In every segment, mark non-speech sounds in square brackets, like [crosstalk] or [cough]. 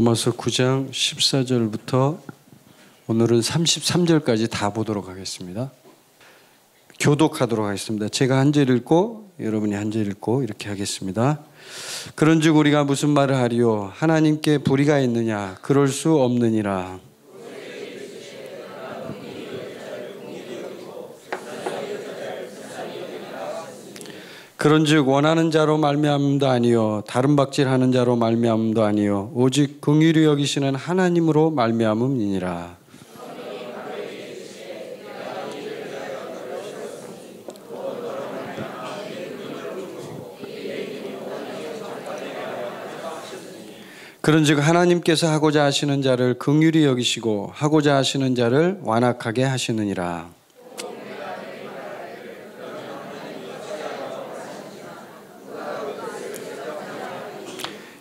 로마서 9장 14절부터 오늘은 33절까지 다 보도록 하겠습니다. 교독하도록 하겠습니다. 제가 한 절 읽고 여러분이 한 절 읽고 이렇게 하겠습니다. 그런즉 우리가 무슨 말을 하리요 하나님께 불의가 있느냐 그럴 수 없느니라 그런즉 원하는 자로 말미암도 아니요 다른 박질하는 자로 말미암도 아니요 오직 긍휼히 여기시는 하나님으로 말미암음이니라. 그런즉 하나님께서 하고자 하시는 자를 긍휼히 여기시고 하고자 하시는 자를 완악하게 하시느니라.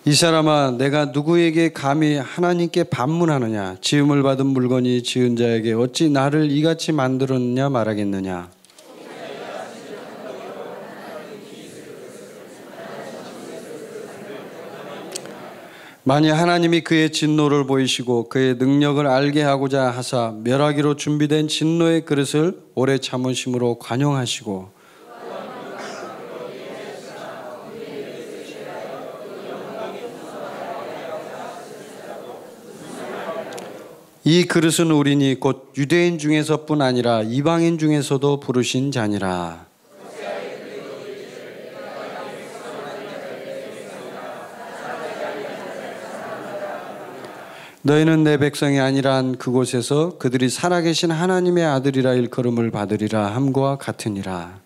이 사람아 내가 누구에게 감히 하나님께 반문하느냐 지음을 받은 물건이 지은 자에게 어찌 나를 이같이 만들었느냐 말하겠느냐 만일 하나님이 그의 진노를 보이시고 그의 능력을 알게 하고자 하사 멸하기로 준비된 진노의 그릇을 오래 참으심으로 관용하시고 이 그릇은 우리니 곧 유대인 중에서뿐 아니라 이방인 중에서도 부르신 자니라. 너희는 내 백성이 아니란 그곳에서 그들이 살아계신 하나님의 아들이라 일컬음을 받으리라 함과 같으니라.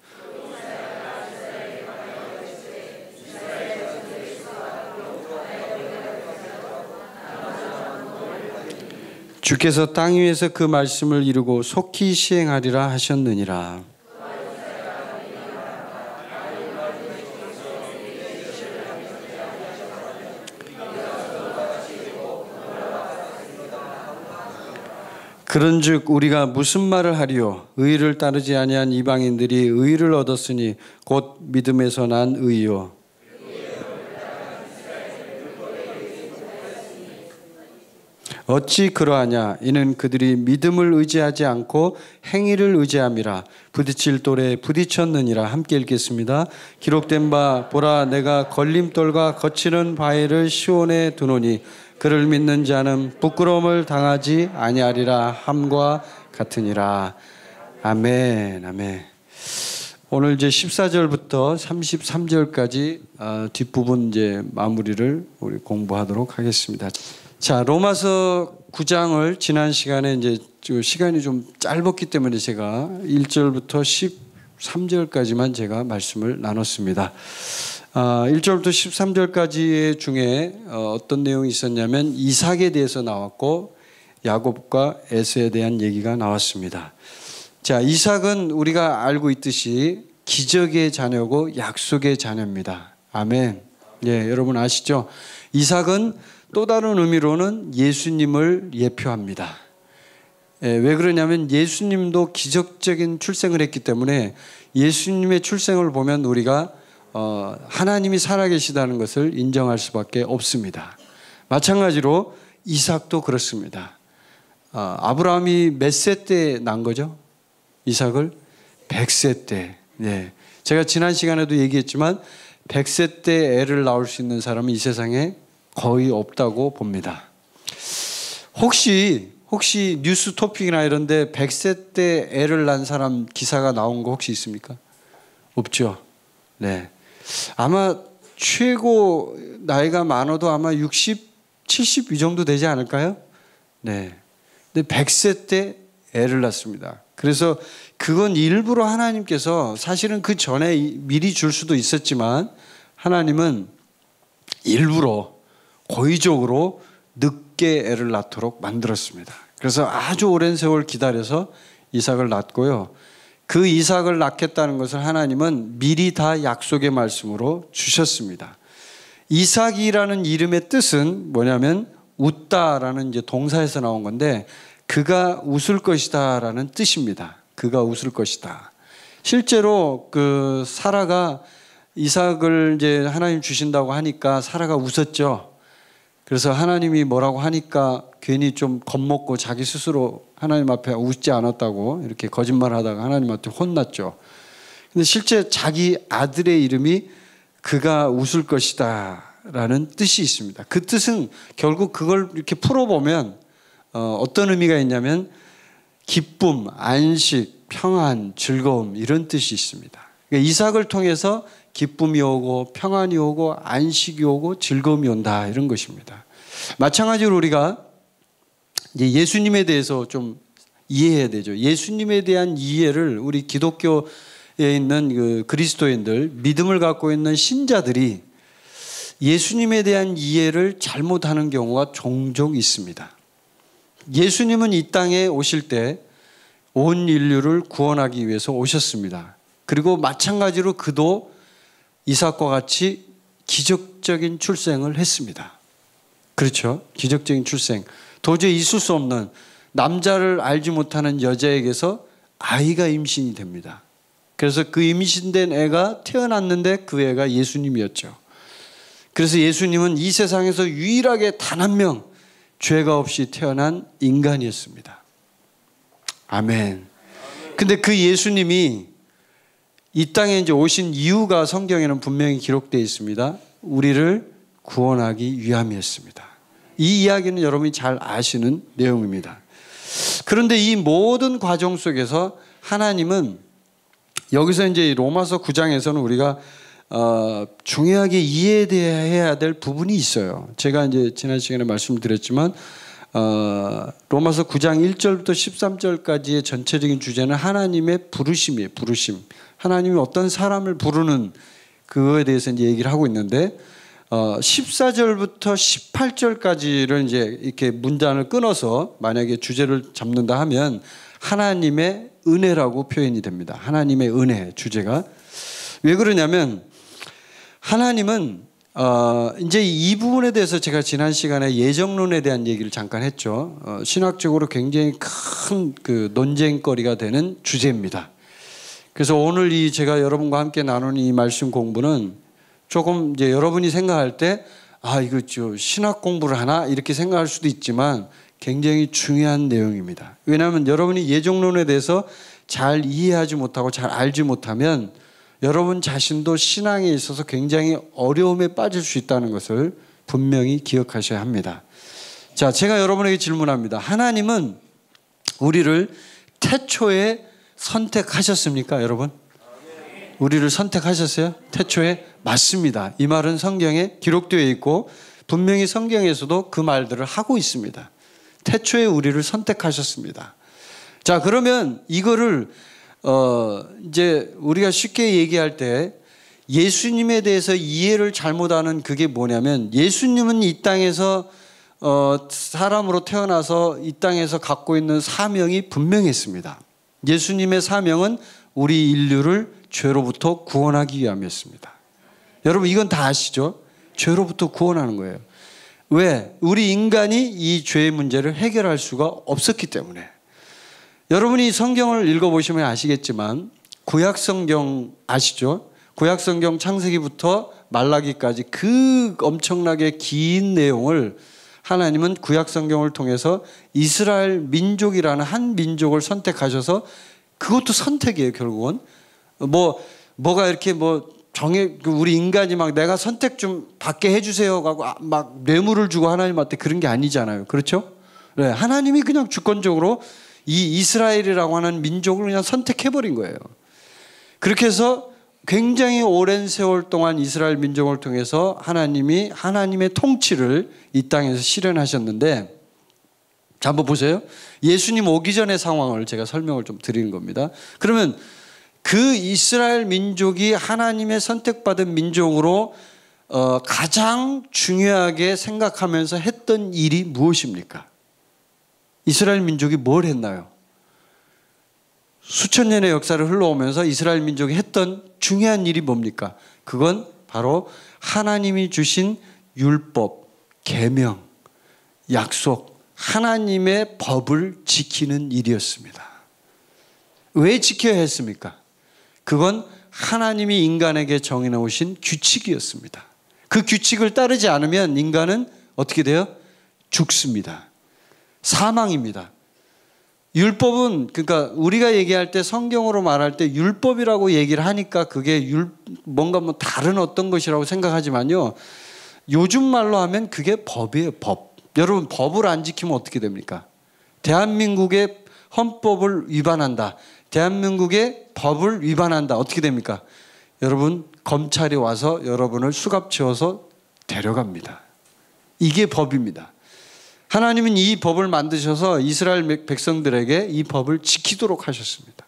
주께서 땅 위에서 그 말씀을 이루고 속히 시행하리라 하셨느니라. 그런즉 우리가 무슨 말을 하리요 의를 따르지 아니한 이방인들이 의를 얻었으니 곧 믿음에서 난 의요 어찌 그러하냐 이는 그들이 믿음을 의지하지 않고 행위를 의지함이라 부딪힐 돌에 부딪혔느니라 함께 읽겠습니다. 기록된 바 보라 내가 걸림돌과 거치는 바위를 시온에 두노니 그를 믿는 자는 부끄러움을 당하지 아니하리라 함과 같으니라. 아멘. 아멘. 오늘 이제 14절부터 33절까지 어, 뒷부분 이제 마무리를 우리 공부하도록 하겠습니다. 자, 로마서 9장을 지난 시간에 이제 시간이 좀 짧았기 때문에 제가 1절부터 13절까지만 제가 말씀을 나눴습니다. 아, 1절부터 13절까지 중에 어, 어떤 내용이 있었냐면 이삭에 대해서 나왔고 야곱과 에서에 대한 얘기가 나왔습니다. 자, 이삭은 우리가 알고 있듯이 기적의 자녀고 약속의 자녀입니다. 아멘. 예, 여러분 아시죠? 이삭은 또 다른 의미로는 예수님을 예표합니다. 예, 왜 그러냐면 예수님도 기적적인 출생을 했기 때문에 예수님의 출생을 보면 우리가 어, 하나님이 살아계시다는 것을 인정할 수밖에 없습니다. 마찬가지로 이삭도 그렇습니다. 아, 아브라함이 몇 세 때 난 거죠? 이삭을 100세 때. 예. 제가 지난 시간에도 얘기했지만 100세 때 애를 낳을 수 있는 사람은 이 세상에 거의 없다고 봅니다. 혹시 혹시 뉴스 토픽이나 이런데 100세 때 애를 낳은 사람 기사가 나온 거 혹시 있습니까? 없죠. 네. 아마 최고 나이가 많아도 아마 60, 70이 정도 되지 않을까요? 네. 근데 100세 때 애를 낳습니다. 그래서 그건 일부러 하나님께서 사실은 그 전에 미리 줄 수도 있었지만 하나님은 일부러 고의적으로 늦게 애를 낳도록 만들었습니다. 그래서 아주 오랜 세월 기다려서 이삭을 낳고요. 그 이삭을 낳겠다는 것을 하나님은 미리 다 약속의 말씀으로 주셨습니다. 이삭이라는 이름의 뜻은 뭐냐면 웃다라는 이제 동사에서 나온 건데 그가 웃을 것이다라는 뜻입니다. 그가 웃을 것이다. 실제로 그 사라가 이삭을 이제 하나님 주신다고 하니까 사라가 웃었죠. 그래서 하나님이 뭐라고 하니까 괜히 좀 겁먹고 자기 스스로 하나님 앞에 웃지 않았다고 이렇게 거짓말 하다가 하나님한테 혼났죠. 근데 실제 자기 아들의 이름이 그가 웃을 것이다 라는 뜻이 있습니다. 그 뜻은 결국 그걸 이렇게 풀어보면 어, 떤 의미가 있냐면 기쁨, 안식, 평안, 즐거움 이런 뜻이 있습니다. 그러니까 이삭을 통해서 기쁨이 오고 평안이 오고 안식이 오고 즐거움이 온다 이런 것입니다. 마찬가지로 우리가 이제 예수님에 대해서 좀 이해해야 되죠. 예수님에 대한 이해를 우리 기독교에 있는 그 그리스도인들 믿음을 갖고 있는 신자들이 예수님에 대한 이해를 잘못하는 경우가 종종 있습니다. 예수님은 이 땅에 오실 때 온 인류를 구원하기 위해서 오셨습니다. 그리고 마찬가지로 그도 이삭과 같이 기적적인 출생을 했습니다. 그렇죠? 기적적인 출생. 도저히 있을 수 없는 남자를 알지 못하는 여자에게서 아이가 임신이 됩니다. 그래서 그 임신된 애가 태어났는데 그 애가 예수님이었죠. 그래서 예수님은 이 세상에서 유일하게 단 한 명 죄가 없이 태어난 인간이었습니다. 아멘. 근데 그 예수님이 이 땅에 이제 오신 이유가 성경에는 분명히 기록되어 있습니다. 우리를 구원하기 위함이었습니다. 이 이야기는 여러분이 잘 아시는 내용입니다. 그런데 이 모든 과정 속에서 하나님은 여기서 이제 로마서 9장에서는 우리가 어, 중요하게 이해해야 될 부분이 있어요. 제가 이제 지난 시간에 말씀드렸지만 어, 로마서 9장 1절부터 13절까지의 전체적인 주제는 하나님의 부르심이에요. 부르심. 하나님이 어떤 사람을 부르는 그거에 대해서 이제 얘기를 하고 있는데 어, 14절부터 18절까지를 이제 이렇게 문단을 끊어서 만약에 주제를 잡는다 하면 하나님의 은혜라고 표현이 됩니다. 하나님의 은혜 주제가 왜 그러냐면 하나님은 어, 이제 이 부분에 대해서 제가 지난 시간에 예정론에 대한 얘기를 잠깐 했죠. 어, 신학적으로 굉장히 큰 그 논쟁거리가 되는 주제입니다. 그래서 오늘 이 제가 여러분과 함께 나눈 이 말씀 공부는 조금 이제 여러분이 생각할 때 아, 이거 저 신학 공부를 하나? 이렇게 생각할 수도 있지만 굉장히 중요한 내용입니다. 왜냐하면 여러분이 예정론에 대해서 잘 이해하지 못하고 잘 알지 못하면 여러분 자신도 신앙에 있어서 굉장히 어려움에 빠질 수 있다는 것을 분명히 기억하셔야 합니다. 자, 제가 여러분에게 질문합니다. 하나님은 우리를 태초에 선택하셨습니까, 여러분? 우리를 선택하셨어요? 태초에 맞습니다. 이 말은 성경에 기록되어 있고 분명히 성경에서도 그 말들을 하고 있습니다. 태초에 우리를 선택하셨습니다. 자, 그러면 이거를 어 이제 우리가 쉽게 얘기할 때 예수님에 대해서 이해를 잘못하는 그게 뭐냐면 예수님은 이 땅에서 어 사람으로 태어나서 이 땅에서 갖고 있는 사명이 분명했습니다. 예수님의 사명은 우리 인류를 죄로부터 구원하기 위함이었습니다. 여러분 이건 다 아시죠? 죄로부터 구원하는 거예요. 왜? 우리 인간이 이 죄의 문제를 해결할 수가 없었기 때문에. 여러분이 성경을 읽어보시면 아시겠지만 구약 성경 아시죠? 구약 성경 창세기부터 말라기까지 그 엄청나게 긴 내용을 하나님은 구약 성경을 통해서 이스라엘 민족이라는 한 민족을 선택하셔서 그것도 선택이에요, 결국은. 뭐 뭐가 이렇게 뭐 정해 그 우리 인간이 막 내가 선택 좀 받게 해 주세요 아, 막 뇌물을 주고 하나님한테 그런 게 아니잖아요. 그렇죠? 네, 하나님이 그냥 주권적으로 이 이스라엘이라고 하는 민족을 그냥 선택해 버린 거예요. 그렇게 해서 굉장히 오랜 세월 동안 이스라엘 민족을 통해서 하나님이 하나님의 통치를 이 땅에서 실현하셨는데 자 한번 보세요. 예수님 오기 전의 상황을 제가 설명을 좀 드리는 겁니다. 그러면 그 이스라엘 민족이 하나님의 선택받은 민족으로 어, 가장 중요하게 생각하면서 했던 일이 무엇입니까? 이스라엘 민족이 뭘 했나요? 수천 년의 역사를 흘러오면서 이스라엘 민족이 했던 중요한 일이 뭡니까? 그건 바로 하나님이 주신 율법, 계명, 약속, 하나님의 법을 지키는 일이었습니다. 왜 지켜야 했습니까? 그건 하나님이 인간에게 정해놓으신 규칙이었습니다. 그 규칙을 따르지 않으면 인간은 어떻게 돼요? 죽습니다. 사망입니다. 율법은 그러니까 우리가 얘기할 때 성경으로 말할 때 율법이라고 얘기를 하니까 그게 율, 뭔가 뭐 다른 어떤 것이라고 생각하지만요. 요즘 말로 하면 그게 법이에요, 법. 여러분 법을 안 지키면 어떻게 됩니까? 대한민국의 헌법을 위반한다. 대한민국의 법을 위반한다. 어떻게 됩니까? 여러분 검찰이 와서 여러분을 수갑 채워서 데려갑니다. 이게 법입니다. 하나님은 이 법을 만드셔서 이스라엘 백성들에게 이 법을 지키도록 하셨습니다.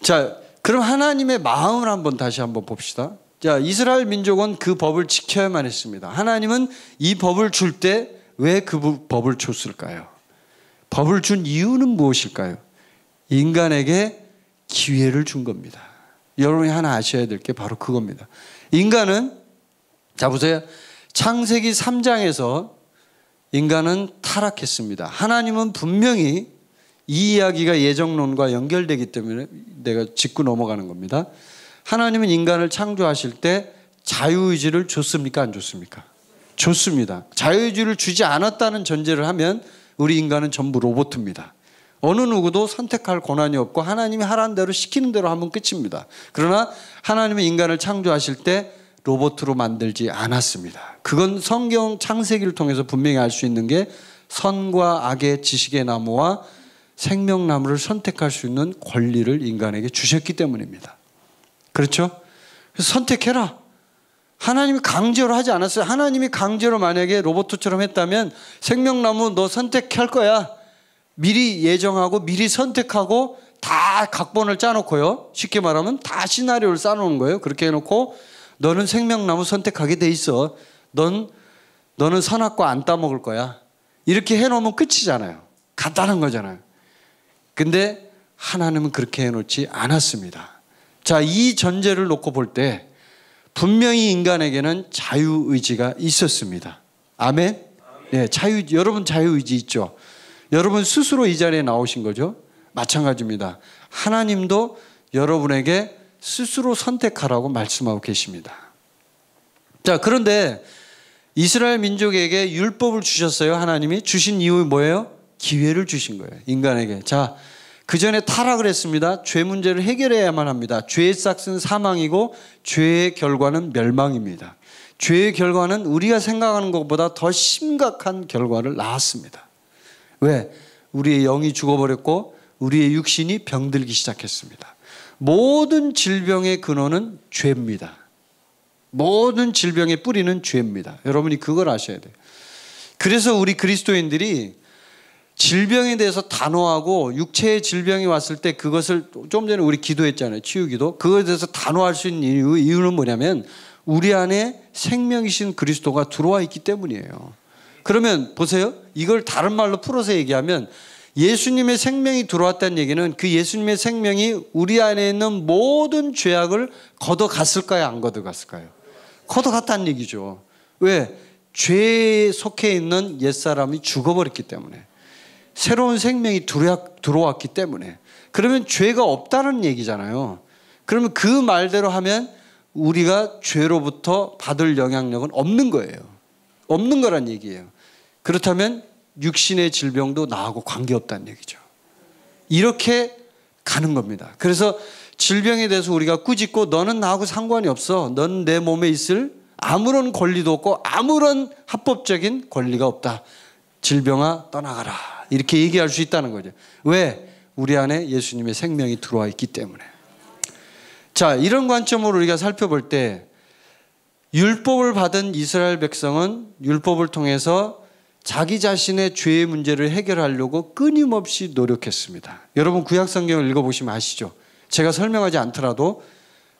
자, 그럼 하나님의 마음을 한번 다시 한번 봅시다. 자, 이스라엘 민족은 그 법을 지켜야만 했습니다. 하나님은 이 법을 줄 때 왜 그 법을 줬을까요? 법을 준 이유는 무엇일까요? 인간에게 기회를 준 겁니다. 여러분이 하나 아셔야 될 게 바로 그겁니다. 인간은 자 보세요. 창세기 3장에서 인간은 타락했습니다. 하나님은 분명히 이 이야기가 예정론과 연결되기 때문에 내가 짚고 넘어가는 겁니다. 하나님은 인간을 창조하실 때 자유의지를 줬습니까? 안 줬습니까? 줬습니다. 자유의지를 주지 않았다는 전제를 하면 우리 인간은 전부 로봇입니다. 어느 누구도 선택할 권한이 없고 하나님이 하라 대로 시키는 대로 하면 끝입니다. 그러나 하나님은 인간을 창조하실 때 로봇으로 만들지 않았습니다. 그건 성경 창세기를 통해서 분명히 알 수 있는 게 선과 악의 지식의 나무와 생명나무를 선택할 수 있는 권리를 인간에게 주셨기 때문입니다. 그렇죠? 선택해라. 하나님이 강제로 하지 않았어요. 하나님이 강제로 만약에 로봇처럼 했다면 생명나무 너 선택할 거야. 미리 예정하고 미리 선택하고 다 각본을 짜놓고요. 쉽게 말하면 다 시나리오를 짜놓은 거예요. 그렇게 해놓고 너는 생명나무 선택하게 돼 있어. 넌 너는 선악과 안 따먹을 거야. 이렇게 해놓으면 끝이잖아요. 간단한 거잖아요. 근데 하나님은 그렇게 해놓지 않았습니다. 자, 이 전제를 놓고 볼 때 분명히 인간에게는 자유의지가 있었습니다. 아멘? 네, 자유, 여러분 자유의지 있죠? 여러분 스스로 이 자리에 나오신 거죠? 마찬가지입니다. 하나님도 여러분에게 스스로 선택하라고 말씀하고 계십니다. 자, 그런데 이스라엘 민족에게 율법을 주셨어요. 하나님이 주신 이유 뭐예요? 기회를 주신 거예요. 인간에게. 자, 그 전에 타락을 했습니다. 죄 문제를 해결해야만 합니다. 죄의 싹은 사망이고 죄의 결과는 멸망입니다. 죄의 결과는 우리가 생각하는 것보다 더 심각한 결과를 낳았습니다. 왜? 우리의 영이 죽어버렸고 우리의 육신이 병들기 시작했습니다. 모든 질병의 근원은 죄입니다. 모든 질병의 뿌리는 죄입니다. 여러분이 그걸 아셔야 돼요. 그래서 우리 그리스도인들이 질병에 대해서 단호하고 육체의 질병이 왔을 때 그것을 좀 전에 우리 기도했잖아요. 치유기도. 그거에 대해서 단호할 수 있는 이유, 는 뭐냐면 우리 안에 생명이신 그리스도가 들어와 있기 때문이에요. 그러면 보세요. 이걸 다른 말로 풀어서 얘기하면 예수님의 생명이 들어왔다는 얘기는 그 예수님의 생명이 우리 안에 있는 모든 죄악을 걷어갔을까요? 안 걷어갔을까요? 걷어갔다는 얘기죠. 왜? 죄에 속해 있는 옛사람이 죽어버렸기 때문에. 새로운 생명이 들어왔기 때문에. 그러면 죄가 없다는 얘기잖아요. 그러면 그 말대로 하면 우리가 죄로부터 받을 영향력은 없는 거예요. 없는 거란 얘기예요. 그렇다면 육신의 질병도 나하고 관계없다는 얘기죠. 이렇게 가는 겁니다. 그래서 질병에 대해서 우리가 꾸짖고 너는 나하고 상관이 없어. 넌 내 몸에 있을 아무런 권리도 없고 아무런 합법적인 권리가 없다. 질병아 떠나가라. 이렇게 얘기할 수 있다는 거죠. 왜? 우리 안에 예수님의 생명이 들어와 있기 때문에. 자, 이런 관점으로 우리가 살펴볼 때 율법을 받은 이스라엘 백성은 율법을 통해서 자기 자신의 죄의 문제를 해결하려고 끊임없이 노력했습니다. 여러분 구약 성경을 읽어보시면 아시죠? 제가 설명하지 않더라도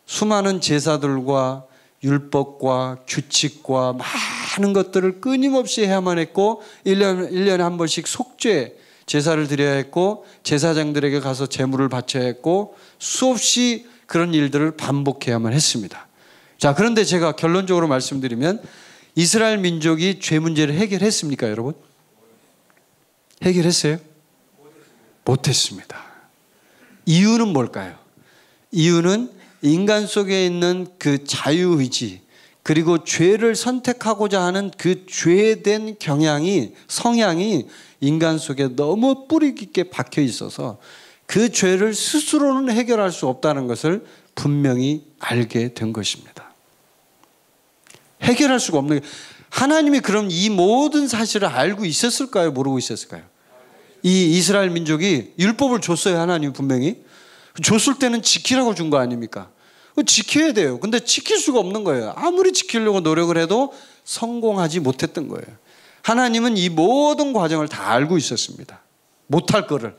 수많은 제사들과 율법과 규칙과 많은 것들을 끊임없이 해야만 했고 1년, 1년에 한 번씩 속죄 제사를 드려야 했고 제사장들에게 가서 제물을 바쳐야 했고 수없이 그런 일들을 반복해야만 했습니다. 자, 그런데 제가 결론적으로 말씀드리면 이스라엘 민족이 죄 문제를 해결했습니까, 여러분? 해결했어요? 못했습니다. 이유는 뭘까요? 이유는 인간 속에 있는 그 자유의지, 그리고 죄를 선택하고자 하는 그 죄 된 경향이, 성향이 인간 속에 너무 뿌리 깊게 박혀 있어서 그 죄를 스스로는 해결할 수 없다는 것을 분명히 알게 된 것입니다. 해결할 수가 없는 게 하나님이 그럼 이 모든 사실을 알고 있었을까요? 모르고 있었을까요? 이 이스라엘 민족이 율법을 줬어요, 하나님 분명히. 줬을 때는 지키라고 준 거 아닙니까? 지켜야 돼요. 근데 지킬 수가 없는 거예요. 아무리 지키려고 노력을 해도 성공하지 못했던 거예요. 하나님은 이 모든 과정을 다 알고 있었습니다. 못할 거를.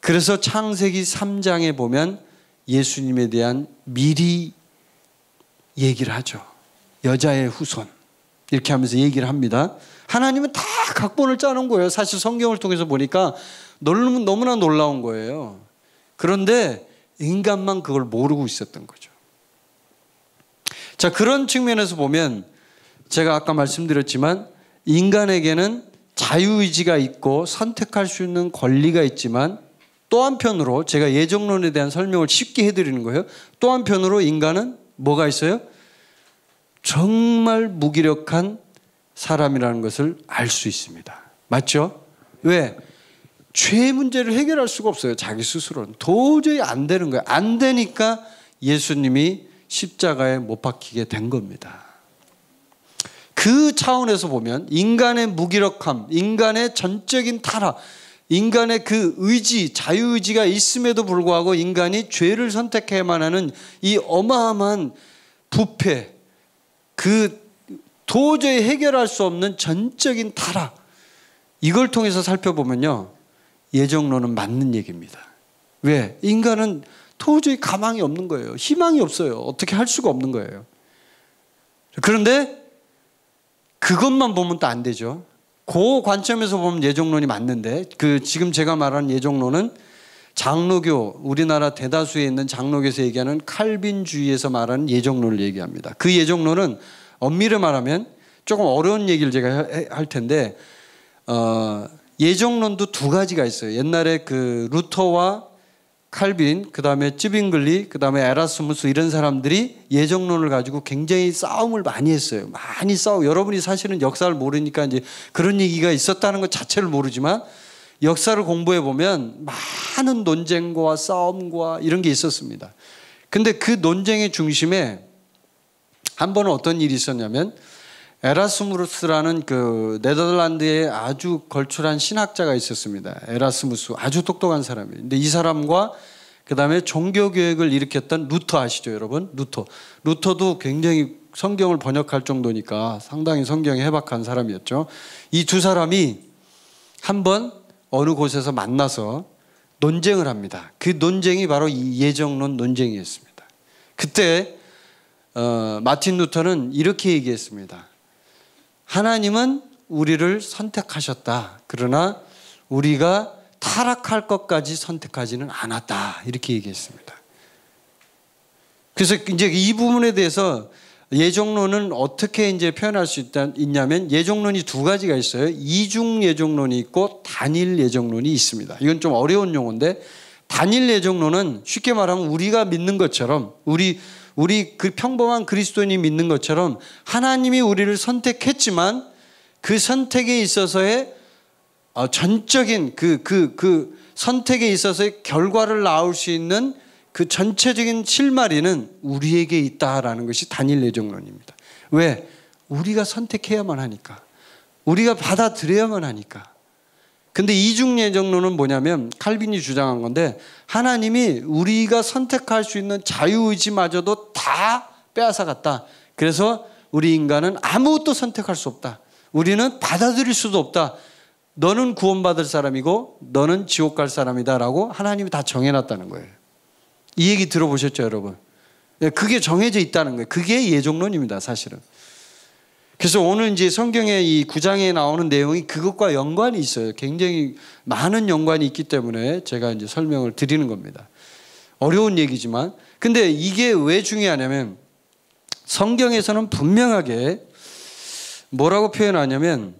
그래서 창세기 3장에 보면 예수님에 대한 미리 얘기를 하죠. 여자의 후손. 이렇게 하면서 얘기를 합니다. 하나님은 다 각본을 짜놓 거예요. 사실 성경을 통해서 보니까 너무나 놀라운 거예요. 그런데 인간만 그걸 모르고 있었던 거죠. 자, 그런 측면에서 보면 제가 아까 말씀드렸지만 인간에게는 자유의지가 있고 선택할 수 있는 권리가 있지만 또 한편으로 제가 예정론에 대한 설명을 쉽게 해드리는 거예요. 또 한편으로 인간은 뭐가 있어요? 정말 무기력한 사람이라는 것을 알 수 있습니다. 맞죠? 왜? 죄 문제를 해결할 수가 없어요. 자기 스스로는. 도저히 안 되는 거예요. 안 되니까 예수님이 십자가에 못 박히게 된 겁니다. 그 차원에서 보면 인간의 무기력함, 인간의 전적인 타락, 인간의 그 의지, 자유의지가 있음에도 불구하고 인간이 죄를 선택해야만 하는 이 어마어마한 부패, 그 도저히 해결할 수 없는 전적인 타락 이걸 통해서 살펴보면요 예정론은 맞는 얘기입니다. 왜 인간은 도저히 가망이 없는 거예요. 희망이 없어요. 어떻게 할 수가 없는 거예요. 그런데 그것만 보면 또 안 되죠. 그 관점에서 보면 예정론이 맞는데 그 지금 제가 말한 예정론은 장로교 우리나라 대다수에 있는 장로교에서 얘기하는 칼빈주의에서 말하는 예정론을 얘기합니다. 그 예정론은 엄밀히 말하면 조금 어려운 얘기를 제가 할 텐데 어, 예정론도 두 가지가 있어요. 옛날에 그 루터와 칼빈, 그 다음에 찌빙글리, 그 다음에 에라스무스 이런 사람들이 예정론을 가지고 굉장히 싸움을 많이 했어요. 많이 싸우. 여러분이 사실은 역사를 모르니까 이제 그런 얘기가 있었다는 것 자체를 모르지만 역사를 공부해 보면 많은 논쟁과 싸움과 이런 게 있었습니다. 근데 그 논쟁의 중심에 한 번은 어떤 일이 있었냐면 에라스무스라는 그 네덜란드의 아주 걸출한 신학자가 있었습니다. 에라스무스 아주 똑똑한 사람이에요. 근데 이 사람과 그다음에 종교 교육을 일으켰던 루터 아시죠, 여러분? 루터. 루터도 굉장히 성경을 번역할 정도니까 상당히 성경에 해박한 사람이었죠. 이 두 사람이 한번 어느 곳에서 만나서 논쟁을 합니다. 그 논쟁이 바로 이 예정론 논쟁이었습니다. 그때 어, 마틴 루터는 이렇게 얘기했습니다. 하나님은 우리를 선택하셨다. 그러나 우리가 타락할 것까지 선택하지는 않았다. 이렇게 얘기했습니다. 그래서 이제 이 부분에 대해서 예정론은 어떻게 이제 표현할 수 있다, 있냐면 예정론이 두 가지가 있어요. 이중 예정론이 있고 단일 예정론이 있습니다. 이건 좀 어려운 용어인데 단일 예정론은 쉽게 말하면 우리가 믿는 것처럼 우리 우리 그 평범한 그리스도인이 믿는 것처럼 하나님이 우리를 선택했지만 그 선택에 있어서의 어, 전적인 그그그 그, 그 선택에 있어서의 결과를 낳을 수 있는 그 전체적인 실마리는 우리에게 있다라는 것이 단일 예정론입니다. 왜? 우리가 선택해야만 하니까. 우리가 받아들여야만 하니까. 근데 이중 예정론은 뭐냐면 칼빈이 주장한 건데 하나님이 우리가 선택할 수 있는 자유의지마저도 다 빼앗아갔다. 그래서 우리 인간은 아무것도 선택할 수 없다. 우리는 받아들일 수도 없다. 너는 구원받을 사람이고 너는 지옥 갈 사람이다라고 하나님이 다 정해놨다는 거예요. 이 얘기 들어보셨죠, 여러분? 예, 그게 정해져 있다는 거예요. 그게 예정론입니다, 사실은. 그래서 오늘 이제 성경의 이 구장에 나오는 내용이 그것과 연관이 있어요. 굉장히 많은 연관이 있기 때문에 제가 이제 설명을 드리는 겁니다. 어려운 얘기지만. 근데 이게 왜 중요하냐면 성경에서는 분명하게 뭐라고 표현하냐면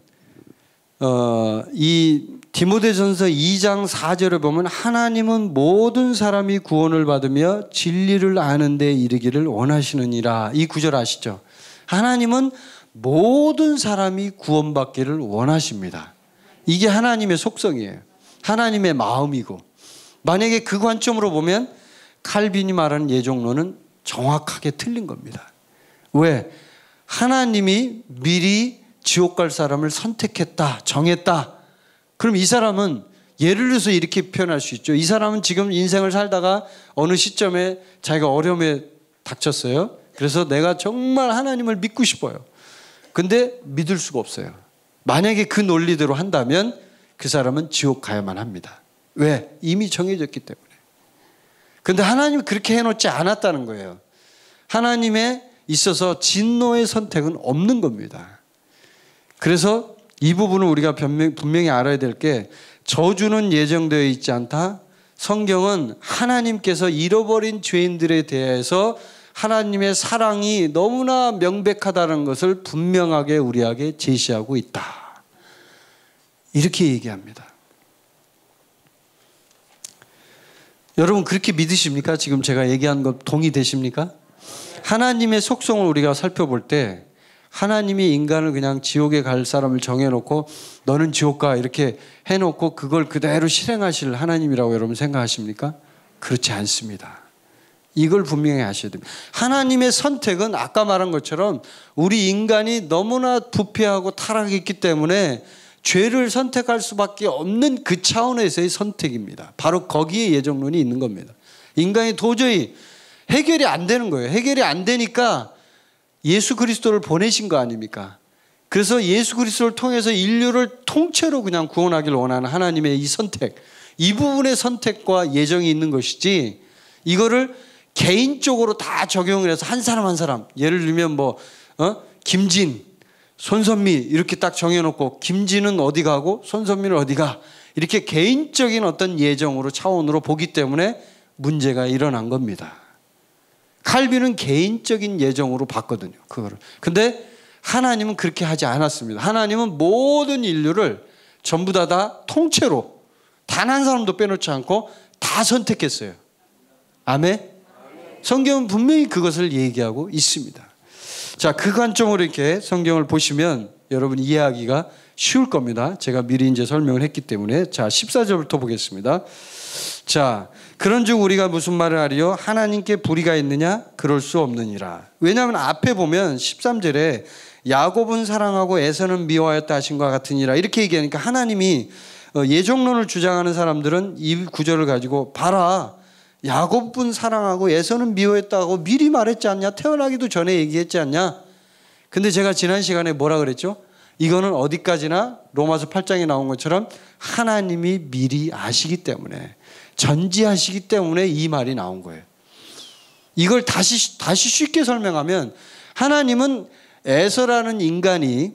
어, 이 디모데전서 2장 4절을 보면 하나님은 모든 사람이 구원을 받으며 진리를 아는 데 이르기를 원하시느니라. 이 구절 아시죠? 하나님은 모든 사람이 구원받기를 원하십니다. 이게 하나님의 속성이에요. 하나님의 마음이고. 만약에 그 관점으로 보면 칼빈이 말하는 예정론은 정확하게 틀린 겁니다. 왜? 하나님이 미리 지옥 갈 사람을 선택했다, 정했다. 그럼 이 사람은 예를 들어서 이렇게 표현할 수 있죠. 이 사람은 지금 인생을 살다가 어느 시점에 자기가 어려움에 닥쳤어요. 그래서 내가 정말 하나님을 믿고 싶어요. 근데 믿을 수가 없어요. 만약에 그 논리대로 한다면 그 사람은 지옥 가야만 합니다. 왜? 이미 정해졌기 때문에. 근데 하나님 그렇게 해놓지 않았다는 거예요. 하나님의 있어서 진노의 선택은 없는 겁니다. 그래서 이 부분을 우리가 분명히 알아야 될 게 저주는 예정되어 있지 않다. 성경은 하나님께서 잃어버린 죄인들에 대해서 하나님의 사랑이 너무나 명백하다는 것을 분명하게 우리에게 제시하고 있다. 이렇게 얘기합니다. 여러분 그렇게 믿으십니까? 지금 제가 얘기한 것 동의되십니까? 하나님의 속성을 우리가 살펴볼 때 하나님이 인간을 그냥 지옥에 갈 사람을 정해놓고 너는 지옥 가 이렇게 해놓고 그걸 그대로 실행하실 하나님이라고 여러분 생각하십니까? 그렇지 않습니다. 이걸 분명히 아셔야 됩니다. 하나님의 선택은 아까 말한 것처럼 우리 인간이 너무나 부패하고 타락했기 때문에 죄를 선택할 수밖에 없는 그 차원에서의 선택입니다. 바로 거기에 예정론이 있는 겁니다. 인간이 도저히 해결이 안 되는 거예요. 해결이 안 되니까 예수 그리스도를 보내신 거 아닙니까? 그래서 예수 그리스도를 통해서 인류를 통째로 그냥 구원하기를 원하는 하나님의 이 선택, 이 부분의 선택과 예정이 있는 것이지 이거를 개인적으로 다 적용을 해서 한 사람 한 사람 예를 들면 뭐 어? 김진, 손선미 이렇게 딱 정해놓고 김진은 어디 가고 손선미는 어디 가 이렇게 개인적인 어떤 예정으로 차원으로 보기 때문에 문제가 일어난 겁니다. 칼빈은 개인적인 예정으로 봤거든요. 그거를. 근데 하나님은 그렇게 하지 않았습니다. 하나님은 모든 인류를 전부 다, 다 통째로 단 한 사람도 빼놓지 않고 다 선택했어요. 아멘? 성경은 분명히 그것을 얘기하고 있습니다. 자, 그 관점으로 이렇게 성경을 보시면 여러분 이해하기가 쉬울 겁니다. 제가 미리 이제 설명을 했기 때문에. 자, 14절부터 보겠습니다. 자, 그런즉 우리가 무슨 말을 하리요? 하나님께 불의가 있느냐? 그럴 수 없느니라. 왜냐하면 앞에 보면 13절에 야곱은 사랑하고 에서는 미워하였다 하신 것 같으니라 이렇게 얘기하니까 하나님이 어, 예정론을 주장하는 사람들은 이 구절을 가지고 봐라 야곱은 사랑하고 에서는 미워했다고 미리 말했지 않냐 태어나기도 전에 얘기했지 않냐 근데 제가 지난 시간에 뭐라 그랬죠? 이거는 어디까지나 로마서 8장에 나온 것처럼 하나님이 미리 아시기 때문에 전지하시기 때문에 이 말이 나온 거예요. 이걸 다시 다시 쉽게 설명하면 하나님은 에서라는 인간이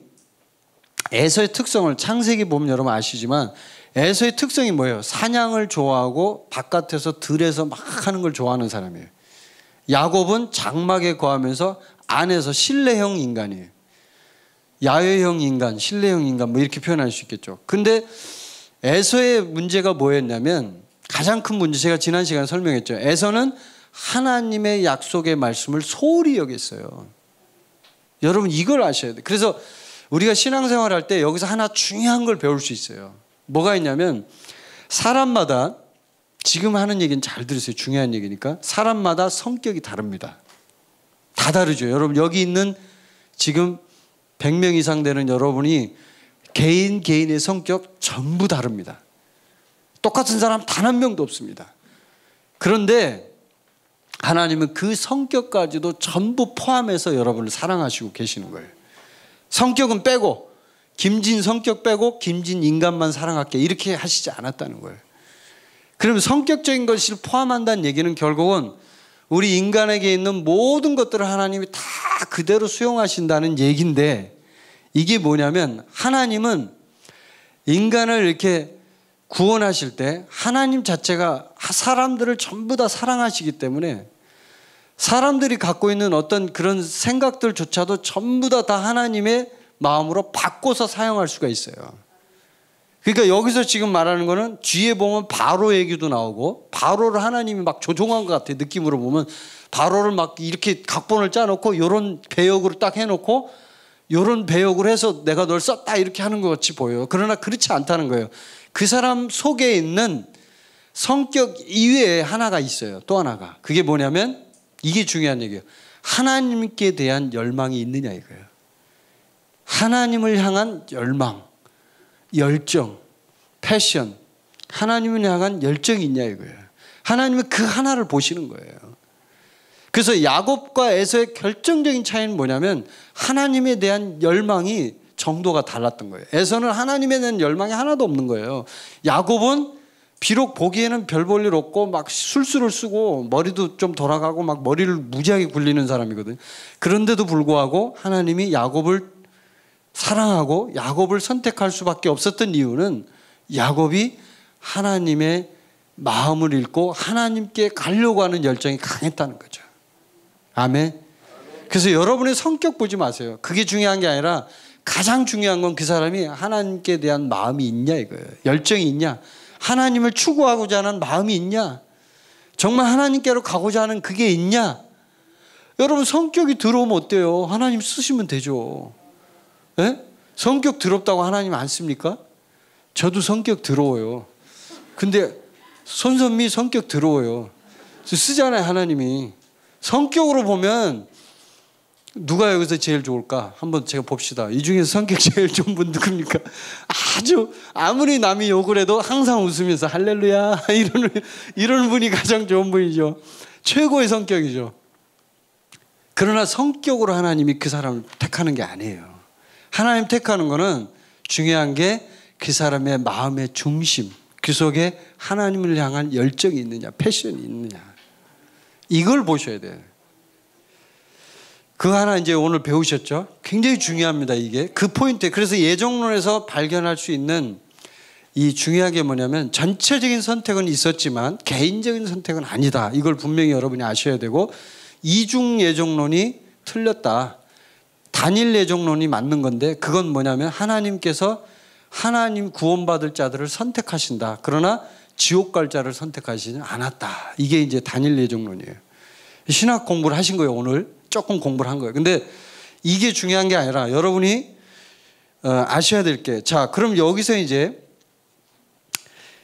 에서의 특성을 창세기 보면 여러분 아시지만 에서의 특성이 뭐예요? 사냥을 좋아하고 바깥에서 들에서 막 하는 걸 좋아하는 사람이에요. 야곱은 장막에 거하면서 안에서 실내형 인간이에요. 야외형 인간, 실내형 인간 뭐 이렇게 표현할 수 있겠죠. 근데 에서의 문제가 뭐였냐면 가장 큰 문제 제가 지난 시간에 설명했죠. 에서는 하나님의 약속의 말씀을 소홀히 여겼어요. 여러분 이걸 아셔야 돼요. 그래서 우리가 신앙생활 할 때 여기서 하나 중요한 걸 배울 수 있어요. 뭐가 있냐면 사람마다 지금 하는 얘기는 잘 들으세요. 중요한 얘기니까. 사람마다 성격이 다릅니다. 다 다르죠. 여러분 여기 있는 지금 100명 이상 되는 여러분이 개인 개인의 성격 전부 다릅니다. 똑같은 사람 단 한 명도 없습니다. 그런데 하나님은 그 성격까지도 전부 포함해서 여러분을 사랑하시고 계시는 거예요. 성격은 빼고 김진 성격 빼고 김진 인간만 사랑할게 이렇게 하시지 않았다는 거예요. 그럼 성격적인 것을 포함한다는 얘기는 결국은 우리 인간에게 있는 모든 것들을 하나님이 다 그대로 수용하신다는 얘기인데 이게 뭐냐면 하나님은 인간을 이렇게 구원하실 때 하나님 자체가 사람들을 전부 다 사랑하시기 때문에 사람들이 갖고 있는 어떤 그런 생각들조차도 전부 다 다 하나님의 마음으로 바꿔서 사용할 수가 있어요. 그러니까 여기서 지금 말하는 거는 뒤에 보면 바로 얘기도 나오고 바로를 하나님이 막 조종한 것 같아요. 느낌으로 보면 바로를 막 이렇게 각본을 짜놓고 요런 배역으로 딱 해놓고 요런 배역으로 해서 내가 널 썼다 이렇게 하는 것 같이 보여요. 그러나 그렇지 않다는 거예요. 그 사람 속에 있는 성격 이외에 하나가 있어요. 또 하나가. 그게 뭐냐면 이게 중요한 얘기예요. 하나님께 대한 열망이 있느냐 이거예요. 하나님을 향한 열망, 열정, 패션, 하나님을 향한 열정이 있냐 이거예요. 하나님은 그 하나를 보시는 거예요. 그래서 야곱과 에서의 결정적인 차이는 뭐냐면 하나님에 대한 열망이 정도가 달랐던 거예요. 에서는 하나님에 대한 열망이 하나도 없는 거예요. 야곱은 비록 보기에는 별볼일 없고 막 술술을 쓰고 머리도 좀 돌아가고 막 머리를 무지하게 굴리는 사람이거든요. 그런데도 불구하고 하나님이 야곱을 사랑하고 야곱을 선택할 수밖에 없었던 이유는 야곱이 하나님의 마음을 잃고 하나님께 가려고 하는 열정이 강했다는 거죠. 아멘. 그래서 여러분의 성격 보지 마세요. 그게 중요한 게 아니라 가장 중요한 건 그 사람이 하나님께 대한 마음이 있냐 이거예요. 열정이 있냐. 하나님을 추구하고자 하는 마음이 있냐. 정말 하나님께로 가고자 하는 그게 있냐. 여러분 성격이 더러우면 어때요? 하나님 쓰시면 되죠. 에? 예? 성격 더럽다고 하나님 안 씁니까? 저도 성격 더러워요. 근데 손선미 성격 들어오요 쓰잖아요, 하나님이. 성격으로 보면 누가 여기서 제일 좋을까? 한번 제가 봅시다. 이 중에서 성격 제일 좋은 분 누굽니까? 아주 아무리 남이 욕을 해도 항상 웃으면서 할렐루야 이런 [laughs] 이런 분이 가장 좋은 분이죠. 최고의 성격이죠. 그러나 성격으로 하나님이 그 사람을 택하는 게 아니에요. 하나님 택하는 거는 중요한 게 그 사람의 마음의 중심, 그 속에 하나님을 향한 열정이 있느냐, 패션이 있느냐. 이걸 보셔야 돼요. 그 하나 이제 오늘 배우셨죠? 굉장히 중요합니다, 이게. 그 포인트. 그래서 예정론에서 발견할 수 있는 이 중요한 게 뭐냐면 전체적인 선택은 있었지만 개인적인 선택은 아니다. 이걸 분명히 여러분이 아셔야 되고 이중 예정론이 틀렸다. 단일 예정론이 맞는 건데 그건 뭐냐면 하나님께서 하나님 구원받을 자들을 선택하신다. 그러나 지옥 갈 자를 선택하시지 않았다. 이게 이제 단일 예정론이에요. 신학 공부를 하신 거예요, 오늘. 조금 공부를 한 거예요. 근데 이게 중요한 게 아니라 여러분이 어, 아셔야 될 게. 자, 그럼 여기서 이제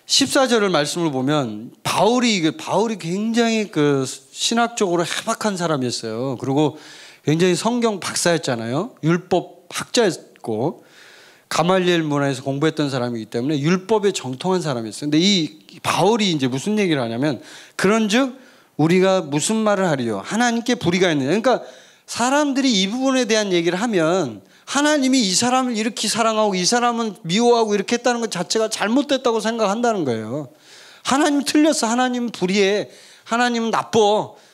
14절을 말씀을 보면 바울이 이게 바울이 굉장히 그 신학적으로 해박한 사람이었어요. 그리고 굉장히 성경 박사였잖아요. 율법 학자였고 가말리엘 문화에서 공부했던 사람이기 때문에 율법에 정통한 사람이었어요. 근데 이 바울이 이제 무슨 얘기를 하냐면 그런즉 우리가 무슨 말을 하리요? 하나님께 불의가 있느냐. 그러니까 사람들이 이 부분에 대한 얘기를 하면 하나님이 이 사람을 이렇게 사랑하고 이 사람은 미워하고 이렇게 했다는 것 자체가 잘못됐다고 생각한다는 거예요. 하나님 틀렸어. 하나님 불의해. 하나님 은 나빠.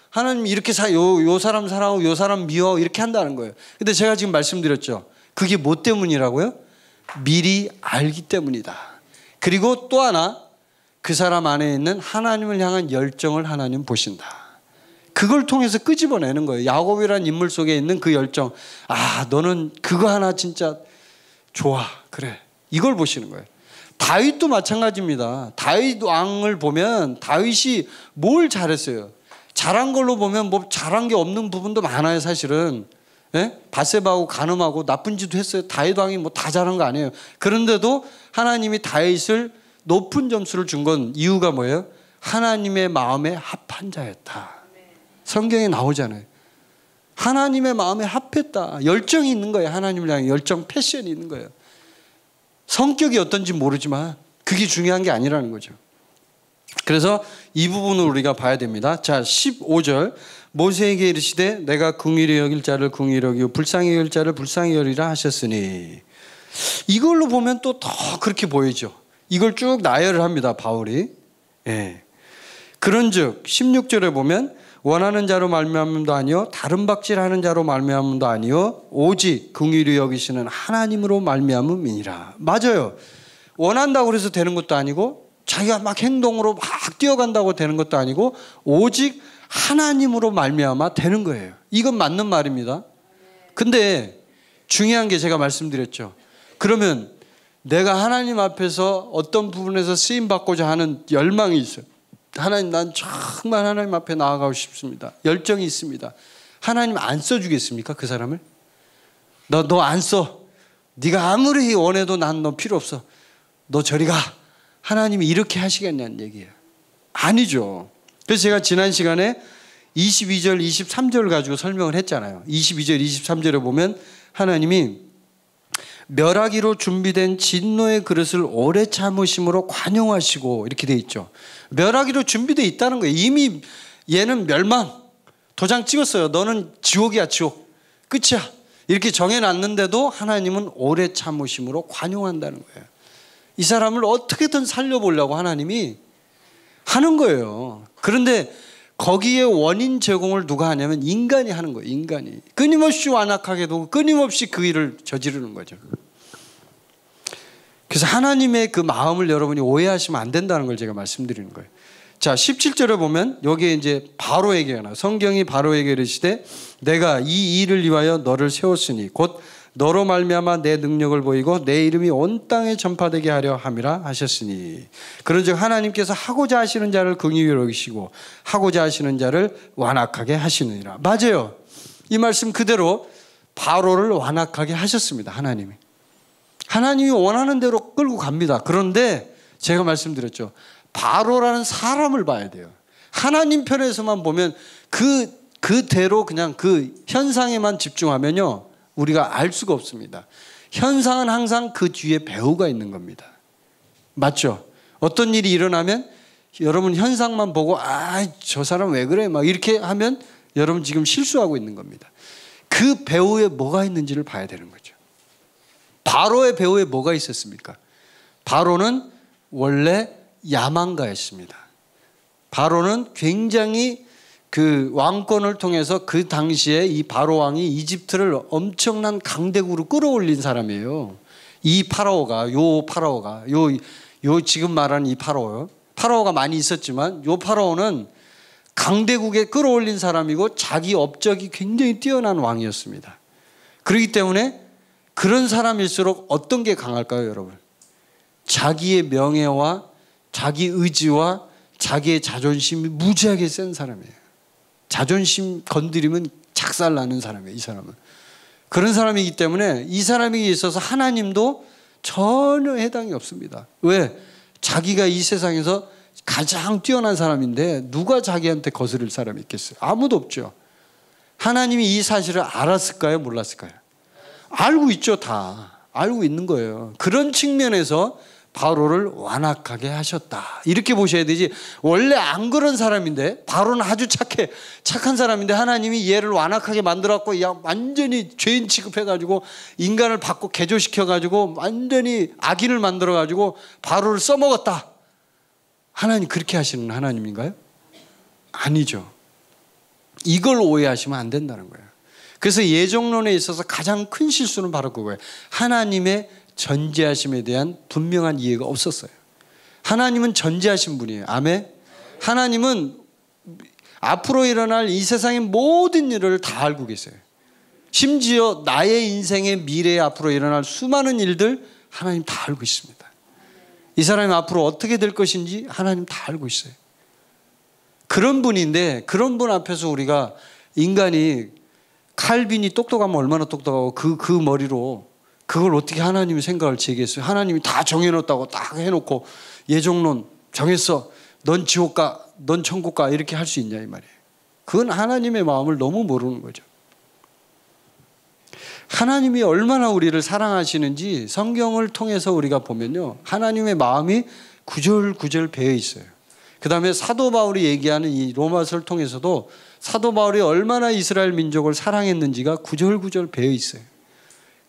하나님 이렇게 사, 요, 요 사람 사랑하고 요 사람 미워 이렇게 한다는 거예요. 근데 제가 지금 말씀드렸죠. 그게 뭐 때문이라고요? 미리 알기 때문이다. 그리고 또 하나 그 사람 안에 있는 하나님을 향한 열정을 하나님 보신다. 그걸 통해서 끄집어내는 거예요. 야곱이란 인물 속에 있는 그 열정. 아, 너는 그거 하나 진짜 좋아. 그래. 이걸 보시는 거예요. 다윗도 마찬가지입니다. 다윗 왕을 보면 다윗이 뭘 잘했어요. 잘한 걸로 보면 뭐 잘한 게 없는 부분도 많아요, 사실은. 예? 바세바하고 가늠하고 나쁜 짓도 했어요. 다윗 왕이 뭐 다 잘한 거 아니에요. 그런데도 하나님이 다윗을 높은 점수를 준 건 이유가 뭐예요? 하나님의 마음에 합한 자였다. 성경에 나오잖아요. 하나님의 마음에 합했다. 열정이 있는 거예요. 하나님을 향해 열정, 패션이 있는 거예요. 성격이 어떤지 모르지만 그게 중요한 게 아니라는 거죠. 그래서 이 부분을 우리가 봐야 됩니다. 자, 15절. 모세에게 이르시되 내가 궁일의 여길 자를 궁일의 여기고 불쌍히 여길 자를 불쌍히 여리라 하셨으니 이걸로 보면 또 더 그렇게 보이죠. 이걸 쭉 나열을 합니다. 바울이. 예. 그런즉 16절에 보면 원하는 자로 말미암음도 아니요 다른 박질하는 자로 말미암음도 아니요 오직 궁일의 여기시는 하나님으로 말미암음이니라. 맞아요. 원한다고 해서 되는 것도 아니고 자기가 막 행동으로 막 뛰어간다고 되는 것도 아니고 오직 하나님으로 말미암아 되는 거예요. 이건 맞는 말입니다. 근데 중요한 게 제가 말씀드렸죠. 그러면 내가 하나님 앞에서 어떤 부분에서 쓰임 받고자 하는 열망이 있어요. 하나님 난 정말 하나님 앞에 나아가고 싶습니다. 열정이 있습니다. 하나님 안 써주겠습니까? 그 사람을? 너 너 안 써. 네가 아무리 원해도 난 너 필요 없어. 너 저리 가. 하나님이 이렇게 하시겠냐는 얘기예요. 아니죠. 그래서 제가 지난 시간에 22절, 23절을 가지고 설명을 했잖아요. 22절, 23절에 보면 하나님이 멸하기로 준비된 진노의 그릇을 오래 참으심으로 관용하시고 이렇게 돼 있죠. 멸하기로 준비돼 있다는 거예요. 이미 얘는 멸망 도장 찍었어요. 너는 지옥이야 지옥 끝이야 이렇게 정해놨는데도 하나님은 오래 참으심으로 관용한다는 거예요. 이 사람을 어떻게든 살려보려고 하나님이 하는 거예요. 그런데 거기에 원인 제공을 누가 하냐면 인간이 하는 거예요. 인간이 끊임없이 완악하게도 끊임없이 그 일을 저지르는 거죠. 그래서 하나님의 그 마음을 여러분이 오해하시면 안 된다는 걸 제가 말씀드리는 거예요. 자, 17절에 보면 여기에 이제 바로에게 하나 성경이 바로에게 이르시되 내가 이 일을 위하여 너를 세웠으니 곧 너로 말미암아 내 능력을 보이고 내 이름이 온 땅에 전파되게 하려 함이라 하셨으니 그런즉 하나님께서 하고자 하시는 자를 긍휼히 여기시고 하고자 하시는 자를 완악하게 하시느니라 맞아요 이 말씀 그대로 바로를 완악하게 하셨습니다 하나님이 하나님이 원하는 대로 끌고 갑니다 그런데 제가 말씀드렸죠 바로라는 사람을 봐야 돼요 하나님 편에서만 보면 그 그대로 그냥 그 현상에만 집중하면요 우리가 알 수가 없습니다. 현상은 항상 그 뒤에 배우가 있는 겁니다. 맞죠? 어떤 일이 일어나면 여러분 현상만 보고 아, 저 사람 왜 그래? 막 이렇게 하면 여러분 지금 실수하고 있는 겁니다. 그 배우에 뭐가 있는지를 봐야 되는 거죠. 바로의 배우에 뭐가 있었습니까? 바로는 원래 야망가였습니다. 바로는 굉장히 그 왕권을 통해서 그 당시에 이 바로 왕이 이집트를 엄청난 강대국으로 끌어올린 사람이에요. 이 파라오가 요 파라오가 요 요 지금 말하는 이 파라오요. 파라오가 많이 있었지만 요 파라오는 강대국에 끌어올린 사람이고 자기 업적이 굉장히 뛰어난 왕이었습니다. 그렇기 때문에 그런 사람일수록 어떤 게 강할까요, 여러분? 자기의 명예와 자기 의지와 자기의 자존심이 무지하게 센 사람이에요. 자존심 건드리면 작살 나는 사람이에요, 이 사람은. 그런 사람이기 때문에 이 사람에게 있어서 하나님도 전혀 해당이 없습니다. 왜? 자기가 이 세상에서 가장 뛰어난 사람인데 누가 자기한테 거스를 사람이 있겠어요? 아무도 없죠. 하나님이 이 사실을 알았을까요? 몰랐을까요? 알고 있죠, 다. 알고 있는 거예요. 그런 측면에서 바로를 완악하게 하셨다. 이렇게 보셔야 되지. 원래 안 그런 사람인데 바로는 아주 착해. 착한 사람인데 하나님이 얘를 완악하게 만들었고야 완전히 죄인 취급해 가지고 인간을 받고 개조시켜 가지고 완전히 악인을 만들어 가지고 바로를 써먹었다. 하나님 그렇게 하시는 하나님인가요? 아니죠. 이걸 오해하시면 안 된다는 거예요. 그래서 예정론에 있어서 가장 큰 실수는 바로 그거예요. 하나님의 전제하심에 대한 분명한 이해가 없었어요. 하나님은 전제하신 분이에요. 아멘. 하나님은 앞으로 일어날 이 세상의 모든 일을 다 알고 계세요. 심지어 나의 인생의 미래에 앞으로 일어날 수많은 일들 하나님 다 알고 있습니다. 이 사람이 앞으로 어떻게 될 것인지 하나님 다 알고 있어요. 그런 분인데 그런 분 앞에서 우리가 인간이 칼빈이 똑똑하면 얼마나 똑똑하고 그, 그 머리로 그걸 어떻게 하나님이 생각을 제기했어요? 하나님이 다 정해놓았다고 딱 해놓고 예정론 정했어. 넌 지옥 가, 넌 천국 가 이렇게 할 수 있냐 이 말이에요. 그건 하나님의 마음을 너무 모르는 거죠. 하나님이 얼마나 우리를 사랑하시는지 성경을 통해서 우리가 보면요. 하나님의 마음이 구절구절 배어 있어요. 그 다음에 사도 바울이 얘기하는 이 로마서를 통해서도 사도 바울이 얼마나 이스라엘 민족을 사랑했는지가 구절구절 배어 있어요.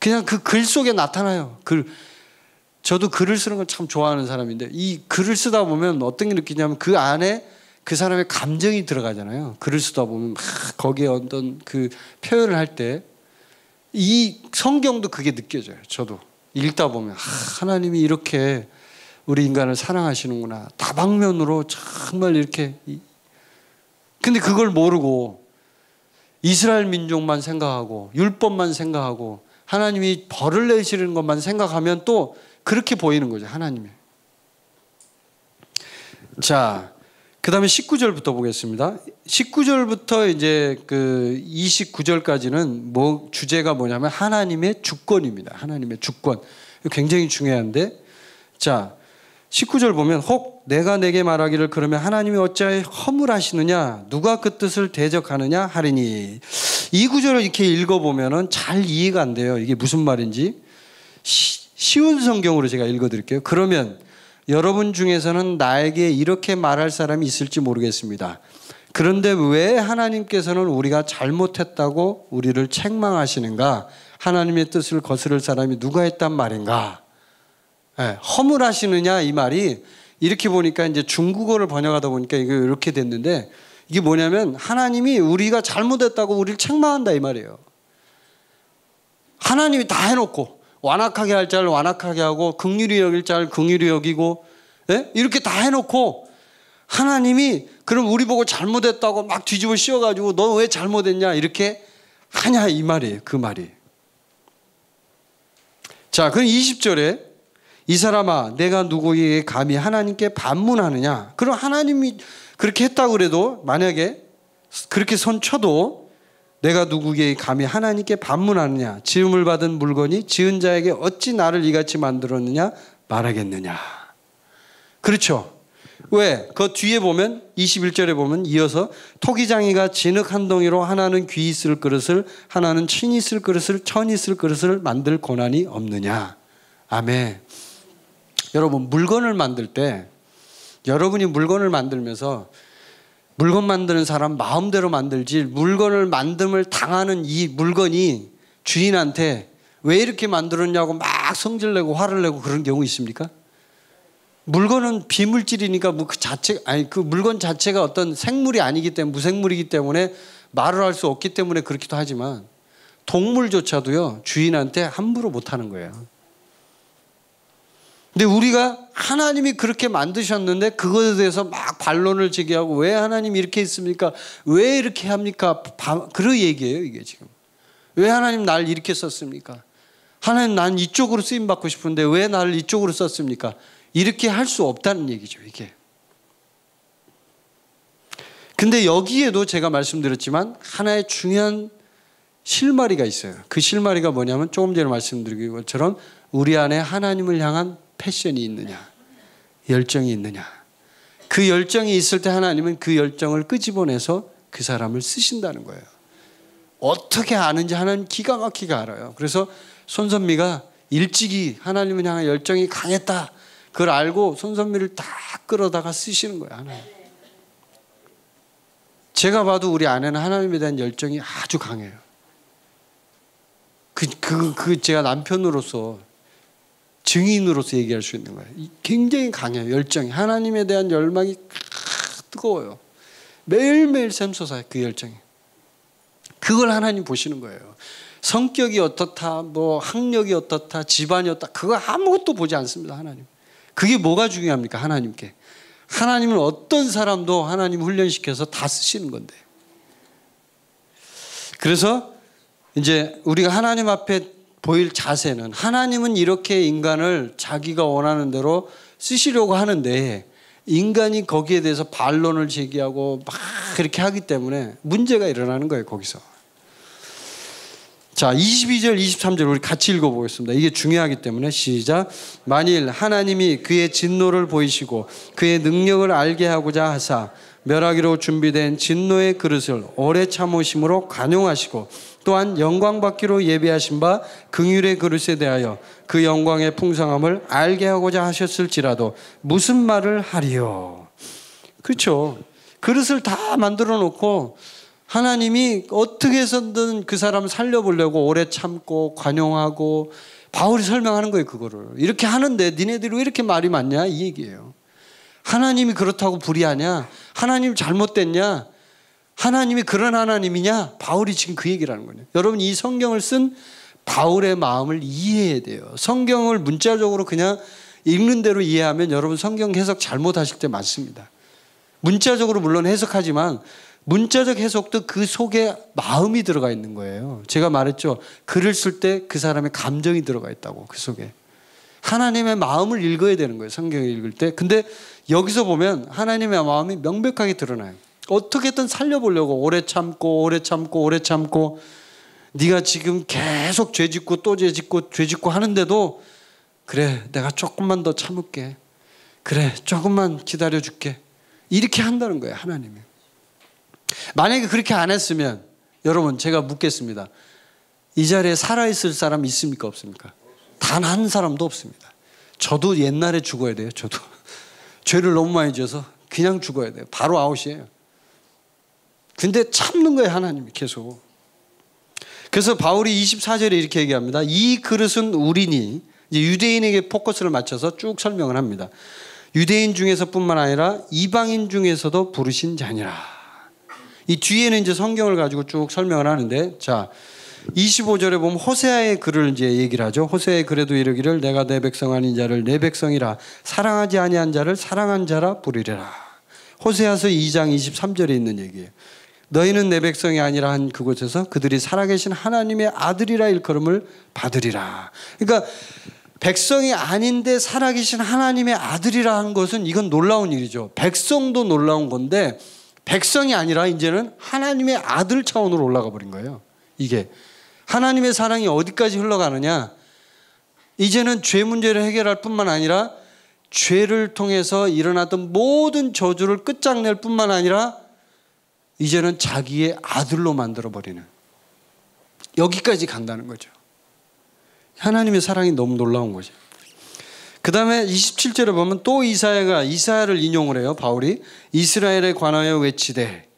그냥 그 글 속에 나타나요. 글. 저도 글을 쓰는 걸 참 좋아하는 사람인데 이 글을 쓰다 보면 어떤 게 느끼냐면 그 안에 그 사람의 감정이 들어가잖아요. 글을 쓰다 보면 막 거기에 어떤 그 표현을 할 때 이 성경도 그게 느껴져요. 저도 읽다 보면 아, 하나님이 이렇게 우리 인간을 사랑하시는구나. 다방면으로 정말 이렇게 근데 그걸 모르고 이스라엘 민족만 생각하고 율법만 생각하고 하나님이 벌을 내시는 것만 생각하면 또 그렇게 보이는 거죠. 하나님이. 자, 그 다음에 19절부터 보겠습니다. 19절부터 이제 그 29절까지는 뭐 주제가 뭐냐면 하나님의 주권입니다. 하나님의 주권. 굉장히 중요한데. 자, 19절 보면 혹 내가 내게 말하기를 그러면 하나님이 어찌하여 허물하시느냐 누가 그 뜻을 대적하느냐 하리니 이 구절을 이렇게 읽어보면잘 이해가 안 돼요 이게 무슨 말인지 시, 쉬운 성경으로 제가 읽어드릴게요 그러면 여러분 중에서는 나에게 이렇게 말할 사람이 있을지 모르겠습니다 그런데 왜 하나님께서는 우리가 잘못했다고 우리를 책망하시는가 하나님의 뜻을 거스를 사람이 누가 했단 말인가 예, 허물하시느냐 이 말이 이렇게 보니까 이제 중국어를 번역하다 보니까 이게 이렇게 됐는데 이게 뭐냐면 하나님이 우리가 잘못했다고 우리를 책망한다 이 말이에요. 하나님이 다 해놓고 완악하게 할 자를 완악하게 하고 긍휼히 여길 자를 긍휼히 여기고 예? 이렇게 다 해놓고 하나님이 그럼 우리 보고 잘못했다고 막 뒤집어 씌워가지고 너 왜 잘못했냐 이렇게 하냐 이 말이에요. 그 말이. 자, 그럼 20절에 이 사람아 내가 누구에게 감히 하나님께 반문하느냐. 그럼 하나님이 그렇게 했다 그래도 만약에 그렇게 선쳐도 내가 누구에게 감히 하나님께 반문하느냐. 지음을 받은 물건이 지은 자에게 어찌 나를 이같이 만들었느냐 말하겠느냐. 그렇죠. 왜? 그 뒤에 보면 21절에 보면 이어서 토기장이가 진흙 한 덩이로 하나는 귀 있을 그릇을 하나는 친 있을 그릇을 천 있을 그릇을 만들 고난이 없느냐. 아멘. 여러분 물건을 만들 때 여러분이 물건을 만들면서 물건 만드는 사람 마음대로 만들지 물건을 만듦을 당하는 이 물건이 주인한테 왜 이렇게 만들었냐고 막 성질내고 화를 내고 그런 경우 있습니까? 물건은 비물질이니까 뭐그 자체 아니 그 물건 자체가 어떤 생물이 아니기 때문에 무생물이기 때문에 말을 할 수 없기 때문에 그렇기도 하지만 동물조차도요 주인한테 함부로 못하는 거예요. 근데 우리가 하나님이 그렇게 만드셨는데 그것에 대해서 막 반론을 제기하고 왜 하나님 이렇게 있습니까? 왜 이렇게 합니까? 그런 얘기예요, 이게 지금. 왜 하나님 날 이렇게 썼습니까? 하나님 난 이쪽으로 쓰임 받고 싶은데 왜 나를 이쪽으로 썼습니까? 이렇게 할 수 없다는 얘기죠, 이게. 근데 여기에도 제가 말씀드렸지만 하나의 중요한 실마리가 있어요. 그 실마리가 뭐냐면 조금 전에 말씀드린 것처럼 우리 안에 하나님을 향한 패션이 있느냐, 열정이 있느냐. 그 열정이 있을 때 하나님은 그 열정을 끄집어내서 그 사람을 쓰신다는 거예요. 어떻게 아는지 하나님 기가 막히게 알아요. 그래서 손선미가 일찍이 하나님을 향한 열정이 강했다. 그걸 알고 손선미를 다 끌어다가 쓰시는 거예요. 하나님. 제가 봐도 우리 아내는 하나님에 대한 열정이 아주 강해요. 그, 그, 그 제가 남편으로서 증인으로서 얘기할 수 있는 거예요. 굉장히 강해요. 열정이 하나님에 대한 열망이 뜨거워요. 매일매일 샘솟아요. 그 열정이. 그걸 하나님 보시는 거예요. 성격이 어떻다, 뭐 학력이 어떻다, 집안이 어떻다, 그거 아무것도 보지 않습니다, 하나님. 그게 뭐가 중요합니까, 하나님께? 하나님은 어떤 사람도 하나님 훈련시켜서 다 쓰시는 건데. 그래서 이제 우리가 하나님 앞에 보일 자세는 하나님은 이렇게 인간을 자기가 원하는 대로 쓰시려고 하는데 인간이 거기에 대해서 반론을 제기하고 막 그렇게 하기 때문에 문제가 일어나는 거예요, 거기서. 자, 22절, 23절 우리 같이 읽어보겠습니다. 이게 중요하기 때문에 시작. 만일 하나님이 그의 진노를 보이시고 그의 능력을 알게 하고자 하사 멸하기로 준비된 진노의 그릇을 오래 참으심으로 관용하시고 또한 영광 받기로 예비하신 바 긍휼의 그릇에 대하여 그 영광의 풍성함을 알게 하고자 하셨을지라도 무슨 말을 하리요? 그렇죠. 그릇을 다 만들어 놓고 하나님이 어떻게 해서든 그 사람 살려보려고 오래 참고 관용하고 바울이 설명하는 거예요, 그거를. 이렇게 하는데 니네들이 왜 이렇게 말이 많냐? 이 얘기예요. 하나님이 그렇다고 불의하냐? 하나님 잘못됐냐? 하나님이 그런 하나님이냐? 바울이 지금 그 얘기를 하는 거예요. 여러분 이 성경을 쓴 바울의 마음을 이해해야 돼요. 성경을 문자적으로 그냥 읽는 대로 이해하면 여러분 성경 해석 잘못하실 때 많습니다. 문자적으로 물론 해석하지만 문자적 해석도 그 속에 마음이 들어가 있는 거예요. 제가 말했죠. 글을 쓸 때 그 사람의 감정이 들어가 있다고 그 속에. 하나님의 마음을 읽어야 되는 거예요. 성경을 읽을 때. 근데 여기서 보면 하나님의 마음이 명백하게 드러나요. 어떻게든 살려보려고 오래 참고 오래 참고 오래 참고 네가 지금 계속 죄 짓고 또 죄 짓고 죄 짓고 하는데도 그래 내가 조금만 더 참을게 그래 조금만 기다려 줄게 이렇게 한다는 거예요 하나님이 만약에 그렇게 안 했으면 여러분 제가 묻겠습니다 이 자리에 살아있을 사람 있습니까 없습니까 단 한 사람도 없습니다 저도 옛날에 죽어야 돼요 저도 [laughs] 죄를 너무 많이 지어서 그냥 죽어야 돼요 바로 아웃이에요 근데 참는 거예요, 하나님이 계속. 그래서 바울이 24절에 이렇게 얘기합니다. 이 그릇은 우리니 유대인에게 포커스를 맞춰서 쭉 설명을 합니다. 유대인 중에서뿐만 아니라 이방인 중에서도 부르신 자니라. 이 뒤에는 이제 성경을 가지고 쭉 설명을 하는데 자 25절에 보면 호세아의 글을 이제 얘기를 하죠. 호세아의 글에도 이르기를 내가 내 백성 아닌 자를 내 백성이라 사랑하지 아니한 자를 사랑한 자라 부르리라. 호세아서 2장 23절에 있는 얘기예요. 너희는 내 백성이 아니라 한 그곳에서 그들이 살아계신 하나님의 아들이라 일컬음을 받으리라. 그러니까 백성이 아닌데 살아계신 하나님의 아들이라 한 것은 이건 놀라운 일이죠. 백성도 놀라운 건데 백성이 아니라 이제는 하나님의 아들 차원으로 올라가 버린 거예요. 이게 하나님의 사랑이 어디까지 흘러가느냐? 이제는 죄 문제를 해결할 뿐만 아니라 죄를 통해서 일어났던 모든 저주를 끝장낼 뿐만 아니라 이제는 자기의 아들로 만들어버리는 여기까지 간다는 거죠. 하나님의 사랑이 너무 놀라운 거죠. 그 다음에 27절에 보면 또 이사야가 이사야를 인용을 해요. 바울이 이스라엘에 관하여 외치되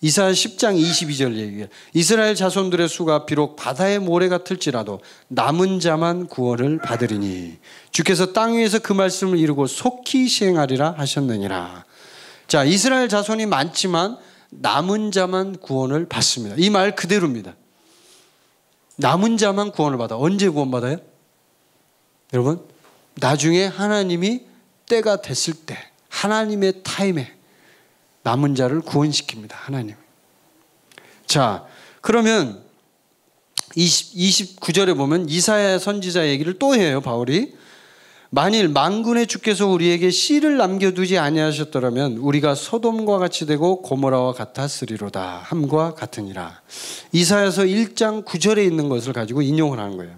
이사야 10장 22절 얘기예 이스라엘 자손들의 수가 비록 바다의 모래 같을지라도 남은 자만 구원을 받으리니 주께서 땅 위에서 그 말씀을 이루고 속히 시행하리라 하셨느니라. 자, 이스라엘 자손이 많지만 남은 자만 구원을 받습니다. 이 말 그대로입니다. 남은 자만 구원을 받아. 언제 구원받아요? 여러분, 나중에 하나님이 때가 됐을 때, 하나님의 타임에 남은 자를 구원시킵니다. 하나님. 자, 그러면 20, 29절에 보면 이사야 선지자 얘기를 또 해요. 바울이. 만일 만군의 주께서 우리에게 씨를 남겨두지 아니하셨더라면 우리가 소돔과 같이 되고 고모라와 같았으리로다 함과 같으니라 이사야서 1장 9절에 있는 것을 가지고 인용을 하는 거예요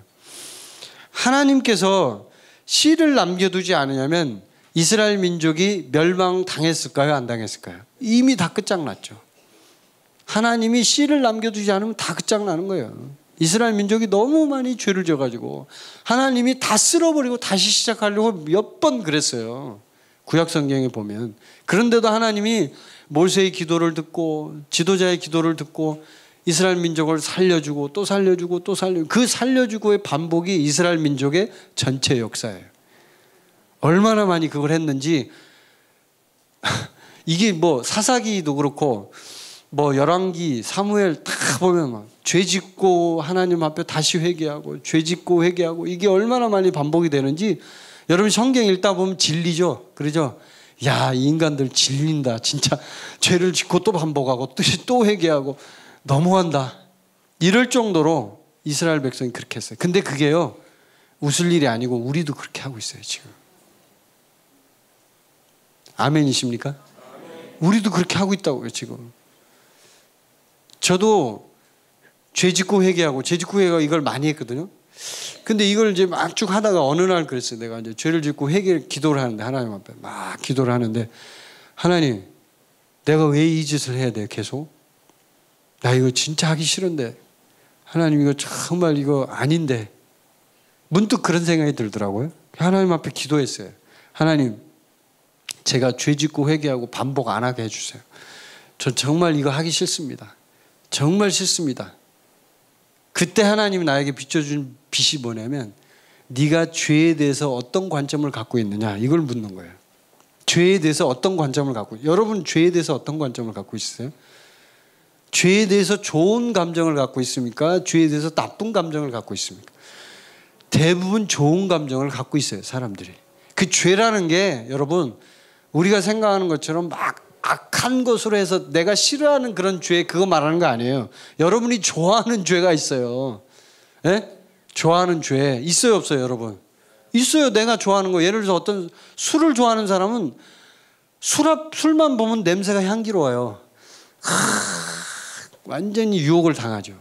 하나님께서 씨를 남겨두지 않으냐면 이스라엘 민족이 멸망당했을까요 안 당했을까요 이미 다 끝장났죠. 하나님이 씨를 남겨두지 않으면 다 끝장나는 거예요. 이스라엘 민족이 너무 많이 죄를 져가지고 하나님이 다 쓸어버리고 다시 시작하려고 몇 번 그랬어요. 구약 성경에 보면 그런데도 하나님이 모세의 기도를 듣고 지도자의 기도를 듣고 이스라엘 민족을 살려주고 또 살려주고 또 살려 그 살려주고의 반복이 이스라엘 민족의 전체 역사예요. 얼마나 많이 그걸 했는지 이게 뭐 사사기도 그렇고 뭐 열왕기 사무엘 다 보면 막 죄짓고 하나님 앞에 다시 회개하고 죄짓고 회개하고 이게 얼마나 많이 반복이 되는지 여러분 성경 읽다 보면 진리죠 그러죠 야 인간들 진린다 진짜 죄를 짓고 또 반복하고 또, 회개하고 너무한다 이럴 정도로 이스라엘 백성이 그렇게 했어요 근데 그게요 웃을 일이 아니고 우리도 그렇게 하고 있어요 지금 아멘이십니까? 우리도 그렇게 하고 있다고요, 지금. 저도 죄 짓고 회개하고, 죄 짓고 회개가 이걸 많이 했거든요. 근데 이걸 이제 막 쭉 하다가 어느 날 그랬어요. 내가 이제 죄를 짓고 회개를 기도를 하는데, 하나님 앞에 막 기도를 하는데, 하나님, 내가 왜 이 짓을 해야 돼, 계속? 나 이거 진짜 하기 싫은데. 하나님, 이거 정말 이거 아닌데. 문득 그런 생각이 들더라고요. 하나님 앞에 기도했어요. 하나님, 제가 죄 짓고 회개하고 반복 안 하게 해주세요. 저 정말 이거 하기 싫습니다. 정말 싫습니다. 그때 하나님이 나에게 비춰준 빛이 뭐냐면 네가 죄에 대해서 어떤 관점을 갖고 있느냐 이걸 묻는 거예요. 죄에 대해서 어떤 관점을 갖고 여러분 죄에 대해서 어떤 관점을 갖고 있으세요? 죄에 대해서 좋은 감정을 갖고 있습니까? 죄에 대해서 나쁜 감정을 갖고 있습니까? 대부분 좋은 감정을 갖고 있어요, 사람들이. 그 죄라는 게 여러분 우리가 생각하는 것처럼 막 악한 것으로 해서 내가 싫어하는 그런 죄 그거 말하는 거 아니에요. 여러분이 좋아하는 죄가 있어요. 예? 좋아하는 죄 있어요 없어요 여러분? 있어요 내가 좋아하는 거. 예를 들어서 어떤 술을 좋아하는 사람은 술 앞, 술만 보면 냄새가 향기로워요. 하, 완전히 유혹을 당하죠.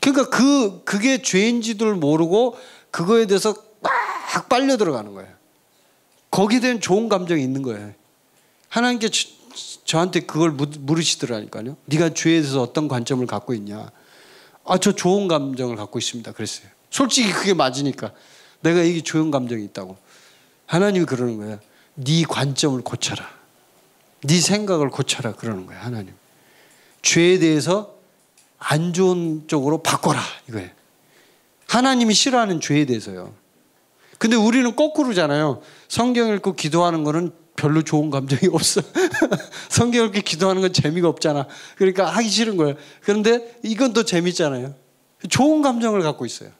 그러니까 그 그게 죄인지도 모르고 그거에 대해서 막 빨려 들어가는 거예요. 거기에 대한 좋은 감정이 있는 거예요. 하나님께 저, 한테 그걸 물으시더라니까요. 네가 죄에 대해서 어떤 관점을 갖고 있냐. 아, 저 좋은 감정을 갖고 있습니다. 그랬어요. 솔직히 그게 맞으니까 내가 이게 좋은 감정이 있다고. 하나님이 그러는 거예요. 네 관점을 고쳐라. 네 생각을 고쳐라 그러는 거예요. 하나님. 죄에 대해서 안 좋은 쪽으로 바꿔라 이거예요. 하나님이 싫어하는 죄에 대해서요. 근데 우리는 거꾸로잖아요. 성경 읽고 기도하는 거는 별로 좋은 감정이 [laughs] 없어. 성경 읽고 기도하는 건 재미가 없잖아. 그러니까 하기 싫은 거예요. 그런데 이건 또 재밌잖아요. 좋은 감정을 갖고 있어요.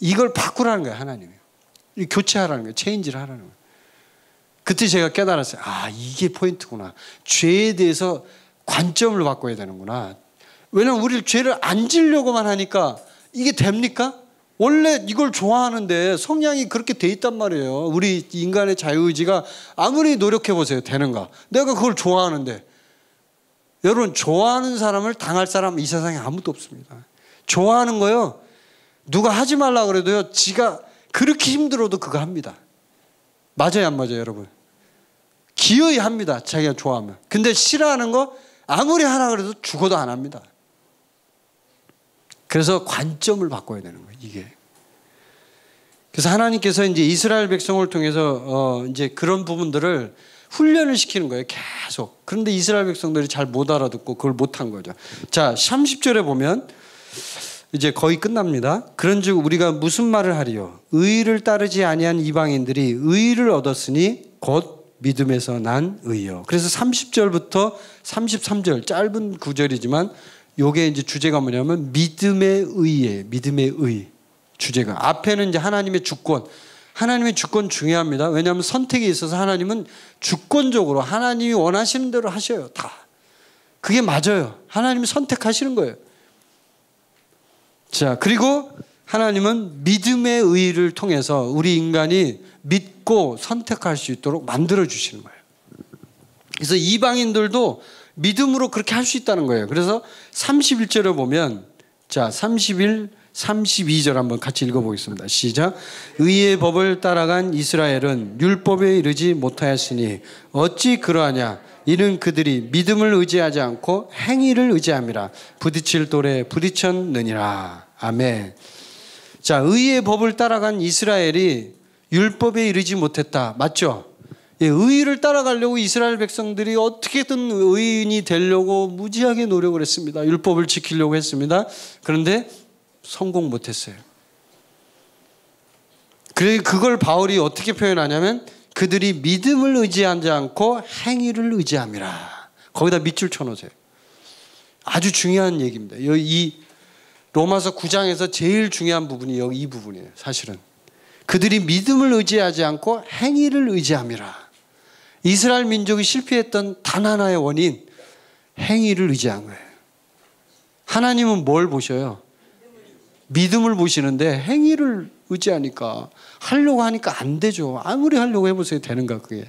이걸 바꾸라는 거예요, 하나님이. 교체하라는 거예요. 체인지를 하라는 거예요. 그때 제가 깨달았어요. 아, 이게 포인트구나. 죄에 대해서 관점을 바꿔야 되는구나. 왜냐면 우리를 죄를 안 지려고만 하니까 이게 됩니까? 원래 이걸 좋아하는데 성향이 그렇게 돼 있단 말이에요. 우리 인간의 자유의지가 아무리 노력해 보세요. 되는가. 내가 그걸 좋아하는데. 여러분, 좋아하는 사람을 당할 사람 이 세상에 아무도 없습니다. 좋아하는 거요. 누가 하지 말라 그래도요. 지가 그렇게 힘들어도 그거 합니다. 맞아요, 안 맞아요, 여러분? 기어이 합니다. 자기가 좋아하면. 근데 싫어하는 거 아무리 하라 그래도 죽어도 안 합니다. 그래서 관점을 바꿔야 되는 거예요. 이게. 그래서 하나님께서 이제 이스라엘 백성을 통해서 어 이제 그런 부분들을 훈련을 시키는 거예요. 계속. 그런데 이스라엘 백성들이 잘 못 알아듣고 그걸 못한 거죠. 자, 30절에 보면 이제 거의 끝납니다. 그런즉 우리가 무슨 말을 하리요? 의를 따르지 아니한 이방인들이 의를 얻었으니 곧 믿음에서 난 의요. 그래서 30절부터 33절 짧은 구절이지만 요게 이제 주제가 뭐냐면 믿음의 의예, 믿음의 의. 주제가. 앞에는 이제 하나님의 주권. 하나님의 주권 중요합니다. 왜냐하면 선택에 있어서 하나님은 주권적으로 하나님이 원하시는 대로 하셔요. 다. 그게 맞아요. 하나님이 선택하시는 거예요. 자, 그리고 하나님은 믿음의 의를 통해서 우리 인간이 믿고 선택할 수 있도록 만들어 주시는 거예요. 그래서 이방인들도 믿음으로 그렇게 할 수 있다는 거예요. 그래서 31절을 보면 자, 31 32절 한번 같이 읽어보겠습니다. 시작. 의의 법을 따라간 이스라엘은 율법에 이르지 못하였으니 어찌 그러하냐? 이는 그들이 믿음을 의지하지 않고 행위를 의지함이라 부딪힐 돌에 부딪혔느니라. 아멘. 자, 의의 법을 따라간 이스라엘이 율법에 이르지 못했다. 맞죠? 예, 의의를 따라가려고 이스라엘 백성들이 어떻게든 의인이 되려고 무지하게 노력을 했습니다. 율법을 지키려고 했습니다. 그런데 성공 못했어요. 그래 그걸 바울이 어떻게 표현하냐면 그들이 믿음을 의지하지 않고 행위를 의지합니다 거기다 밑줄 쳐놓으세요. 아주 중요한 얘기입니다. 이 로마서 9장에서 제일 중요한 부분이 여기 이 부분이에요. 사실은 그들이 믿음을 의지하지 않고 행위를 의지함이라. 이스라엘 민족이 실패했던 단 하나의 원인, 행위를 의지한 거예요. 하나님은 뭘 보셔요? 믿음을 보시는데 행위를 의지하니까 하려고 하니까 안 되죠. 아무리 하려고 해보세요. 되는가 그게.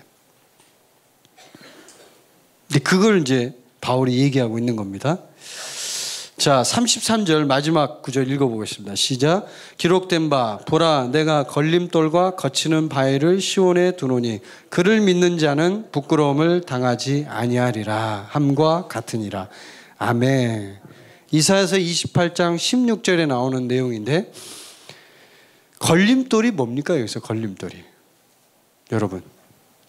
근데 그걸 이제 바울이 얘기하고 있는 겁니다. 자, 33절 마지막 구절 읽어보겠습니다. 시작. 기록된 바, 보라, 내가 걸림돌과 거치는 바위를 시온에 두노니 그를 믿는 자는 부끄러움을 당하지 아니하리라. 함과 같으니라. 아멘. 이사에서 28장 16절에 나오는 내용인데, 걸림돌이 뭡니까? 여기서 걸림돌이. 여러분.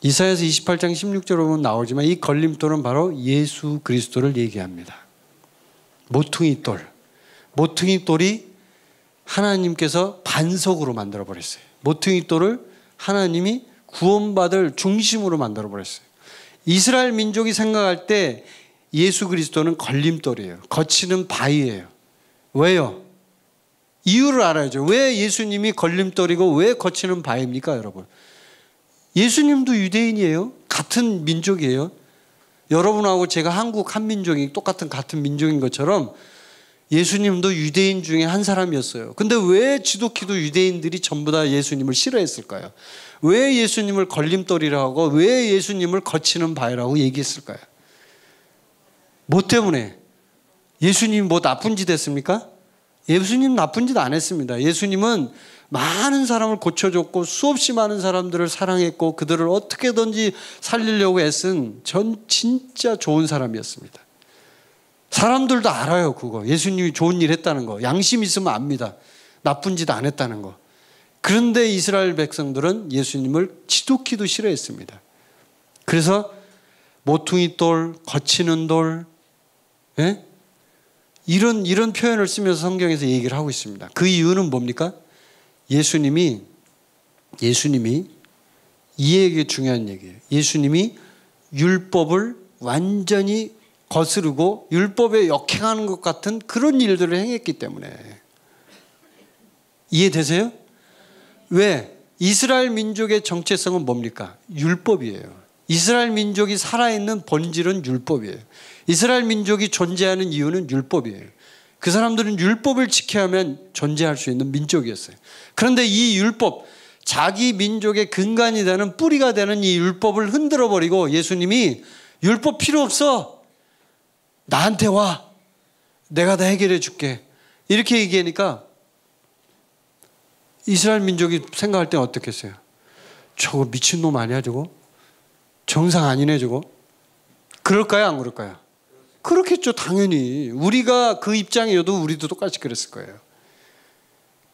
이사에서 28장 16절로 나오지만 이 걸림돌은 바로 예수 그리스도를 얘기합니다. 모퉁이 돌. 모퉁이 돌이 하나님께서 반석으로 만들어 버렸어요. 모퉁이 돌을 하나님이 구원받을 중심으로 만들어 버렸어요. 이스라엘 민족이 생각할 때 예수 그리스도는 걸림돌이에요. 거치는 바위예요. 왜요? 이유를 알아야죠. 왜 예수님이 걸림돌이고 왜 거치는 바입니까, 여러분? 예수님도 유대인이에요. 같은 민족이에요. 여러분하고 제가 한국 한민족이 똑같은 같은 민족인 것처럼 예수님도 유대인 중에 한 사람이었어요. 근데 왜 지독히도 유대인들이 전부 다 예수님을 싫어했을까요? 왜 예수님을 걸림돌이라고 하고 왜 예수님을 거치는 바이라고 얘기했을까요? 뭐 때문에? 예수님 뭐 나쁜 짓 했습니까? 예수님 나쁜 짓 안 했습니다. 예수님은 많은 사람을 고쳐줬고 수없이 많은 사람들을 사랑했고 그들을 어떻게든지 살리려고 애쓴 전 진짜 좋은 사람이었습니다. 사람들도 알아요, 그거. 예수님이 좋은 일 했다는 거. 양심 있으면 압니다. 나쁜 짓 안 했다는 거. 그런데 이스라엘 백성들은 예수님을 지독히도 싫어했습니다. 그래서 모퉁이 돌, 거치는 돌, 예? 이런, 이런 표현을 쓰면서 성경에서 얘기를 하고 있습니다. 그 이유는 뭡니까? 예수님이 예수님이 이 얘기 중요한 얘기예요. 예수님이 율법을 완전히 거스르고 율법에 역행하는 것 같은 그런 일들을 행했기 때문에 이해되세요? 왜 이스라엘 민족의 정체성은 뭡니까? 율법이에요. 이스라엘 민족이 살아있는 본질은 율법이에요. 이스라엘 민족이 존재하는 이유는 율법이에요. 그 사람들은 율법을 지켜야 하면 존재할 수 있는 민족이었어요. 그런데 이 율법, 자기 민족의 근간이 되는 뿌리가 되는 이 율법을 흔들어 버리고 예수님이 율법 필요 없어. 나한테 와. 내가 다 해결해 줄게. 이렇게 얘기하니까 이스라엘 민족이 생각할 때 어떻겠어요? 저거 미친놈 아니야 저거? 정상 아니네 저거? 그럴까요 안 그럴까요? 그렇겠죠, 당연히. 우리가 그 입장이어도 우리도 똑같이 그랬을 거예요.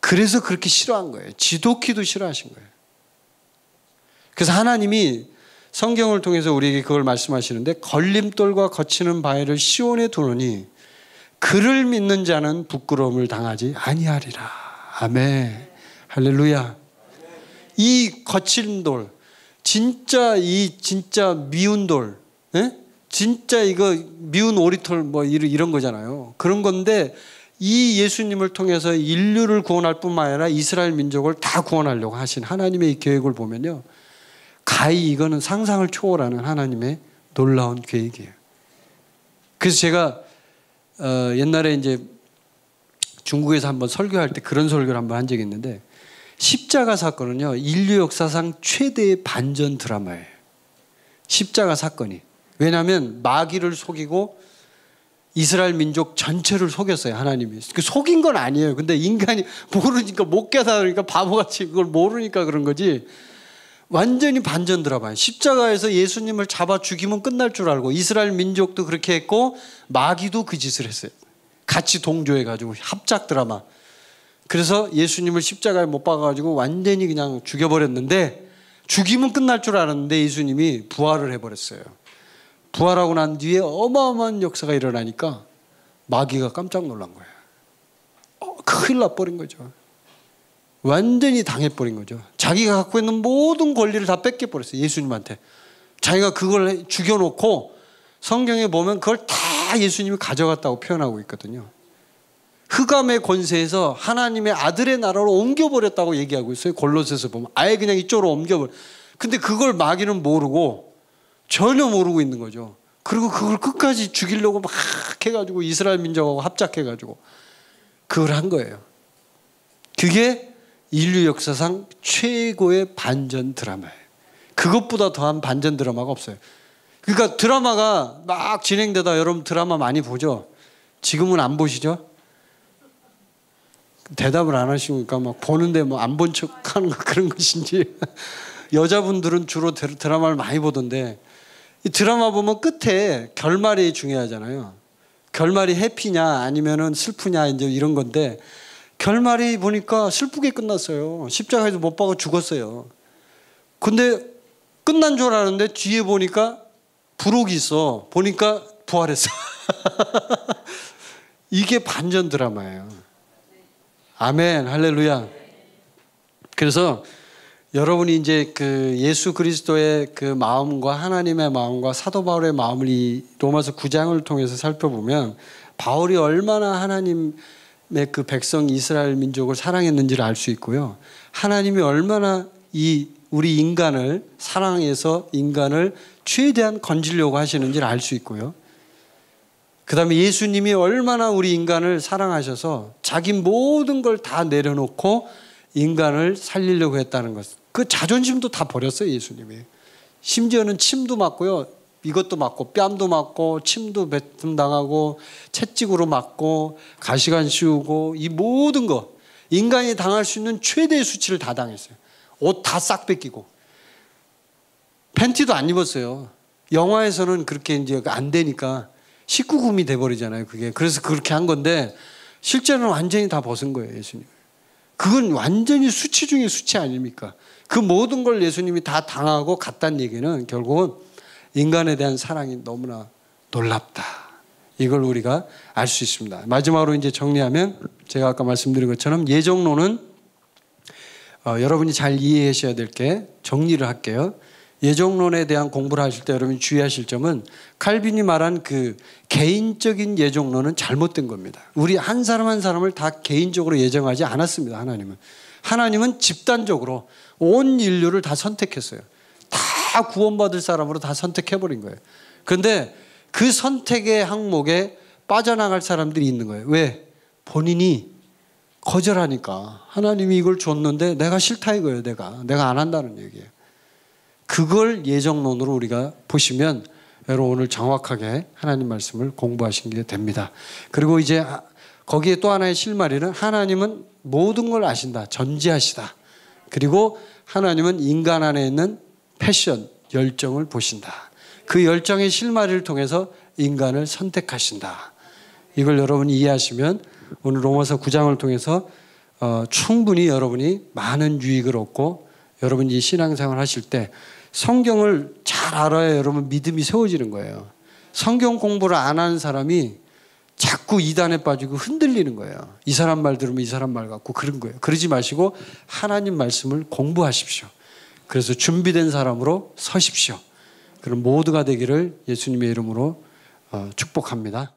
그래서 그렇게 싫어한 거예요. 지독히도 싫어하신 거예요. 그래서 하나님이 성경을 통해서 우리에게 그걸 말씀하시는데 걸림돌과 거치는 바위를 시온에 두느니 그를 믿는 자는 부끄러움을 당하지 아니하리라. 아멘. 할렐루야. 이 거친 돌, 진짜 이 진짜 미운 돌, 에? 예? 진짜 이거 미운 오리털 뭐 이런 거잖아요. 그런 건데 이 예수님을 통해서 인류를 구원할 뿐만 아니라 이스라엘 민족을 다 구원하려고 하신 하나님의 계획을 보면요. 가히 이거는 상상을 초월하는 하나님의 놀라운 계획이에요. 그래서 제가 어 옛날에 이제 중국에서 한번 설교할 때 그런 설교를 한번 한 적이 있는데 십자가 사건은요 인류 역사상 최대의 반전 드라마예요. 십자가 사건이 왜냐하면 마귀를 속이고 이스라엘 민족 전체를 속였어요 하나님이 그 속인 건 아니에요 근데 인간이 모르니까 못 깨달으니까 바보같이 그걸 모르니까 그런 거지 완전히 반전 드라마예요 십자가에서 예수님을 잡아 죽이면 끝날 줄 알고 이스라엘 민족도 그렇게 했고 마귀도 그 짓을 했어요 같이 동조해 가지고 합작 드라마 그래서 예수님을 십자가에 못 박아가지고 완전히 그냥 죽여버렸는데 죽이면 끝날 줄 알았는데 예수님이 부활을 해버렸어요 부활하고 난 뒤에 어마어마한 역사가 일어나니까 마귀가 깜짝 놀란 거예요. 어, 큰일 나버린 거죠. 완전히 당해버린 거죠. 자기가 갖고 있는 모든 권리를 다 뺏겨버렸어요. 예수님한테. 자기가 그걸 죽여놓고 성경에 보면 그걸 다 예수님이 가져갔다고 표현하고 있거든요. 흑암의 권세에서 하나님의 아들의 나라로 옮겨버렸다고 얘기하고 있어요. 골로새서 보면 아예 그냥 이쪽으로 옮겨버려. 근데 그걸 마귀는 모르고 전혀 모르고 있는 거죠. 그리고 그걸 끝까지 죽이려고 막 해가지고 이스라엘 민족하고 합작해가지고 그걸 한 거예요. 그게 인류 역사상 최고의 반전 드라마예요. 그것보다 더한 반전 드라마가 없어요. 그러니까 드라마가 막 진행되다 여러분 드라마 많이 보죠? 지금은 안 보시죠? 대답을 안 하시니까 막 보는데 뭐 안 본 척 하는 거 [laughs] 그런 것인지 여자분들은 주로 드라마를 많이 보던데 드라마 보면 끝에 결말이 중요하잖아요. 결말이 해피냐 아니면은 슬프냐 이제 이런 건데 결말이 보니까 슬프게 끝났어요. 십자가에서 못 박아 죽었어요. 근데 끝난 줄 알았는데 뒤에 보니까 부록이 있어. 보니까 부활했어. [laughs] 이게 반전 드라마예요. 아멘, 할렐루야. 그래서 여러분이 이제 그 예수 그리스도의 그 마음과 하나님의 마음과 사도 바울의 마음을 이 로마서 9장을 통해서 살펴보면 바울이 얼마나 하나님의 그 백성 이스라엘 민족을 사랑했는지를 알 수 있고요. 하나님이 얼마나 이 우리 인간을 사랑해서 인간을 최대한 건지려고 하시는지를 알 수 있고요. 그 다음에 예수님이 얼마나 우리 인간을 사랑하셔서 자기 모든 걸 다 내려놓고 인간을 살리려고 했다는 것. 그 자존심도 다 버렸어요, 예수님이. 심지어는 침도 맞고요. 이것도 맞고 뺨도 맞고 침도 뱉음 당하고 채찍으로 맞고 가시관 씌우고 이 모든 거 인간이 당할 수 있는 최대의 수치를 다 당했어요. 옷 다싹 뺏기고 팬티도 안 입었어요. 영화에서는 그렇게 이제 안 되니까 19금이 돼 버리잖아요, 그게. 그래서 그렇게 한 건데 실제로는 완전히 다 벗은 거예요, 예수님. 그건 완전히 수치 중의 수치 아닙니까? 그 모든 걸 예수님이 다 당하고 갔다는 얘기는 결국은 인간에 대한 사랑이 너무나 놀랍다. 이걸 우리가 알 수 있습니다. 마지막으로 이제 정리하면 제가 아까 말씀드린 것처럼 예정론은 어, 여러분이 잘 이해하셔야 될 게 정리를 할게요. 예정론에 대한 공부를 하실 때 여러분 주의하실 점은 칼빈이 말한 그 개인적인 예정론은 잘못된 겁니다. 우리 한 사람 한 사람을 다 개인적으로 예정하지 않았습니다. 하나님은. 하나님은 집단적으로 온 인류를 다 선택했어요. 다 구원받을 사람으로 다 선택해버린 거예요. 근데 그 선택의 항목에 빠져나갈 사람들이 있는 거예요. 왜? 본인이 거절하니까. 하나님이 이걸 줬는데 내가 싫다 이거예요. 내가. 내가 안 한다는 얘기예요. 그걸 예정론으로 우리가 보시면 여러분 오늘 정확하게 하나님 말씀을 공부하신 게 됩니다. 그리고 이제 거기에 또 하나의 실마리는 하나님은 모든 걸 아신다. 전지하시다. 그리고 하나님은 인간 안에 있는 패션, 열정을 보신다. 그 열정의 실마리를 통해서 인간을 선택하신다. 이걸 여러분이 이해하시면 오늘 로마서 9장을 통해서 어, 충분히 여러분이 많은 유익을 얻고 여러분이 신앙생활 하실 때 성경을 잘 알아야 여러분 믿음이 세워지는 거예요. 성경 공부를 안 하는 사람이 자꾸 이단에 빠지고 흔들리는 거예요. 이 사람 말 들으면 이 사람 말 같고 그런 거예요. 그러지 마시고 하나님 말씀을 공부하십시오. 그래서 준비된 사람으로 서십시오. 그럼 모두가 되기를 예수님의 이름으로 어, 축복합니다.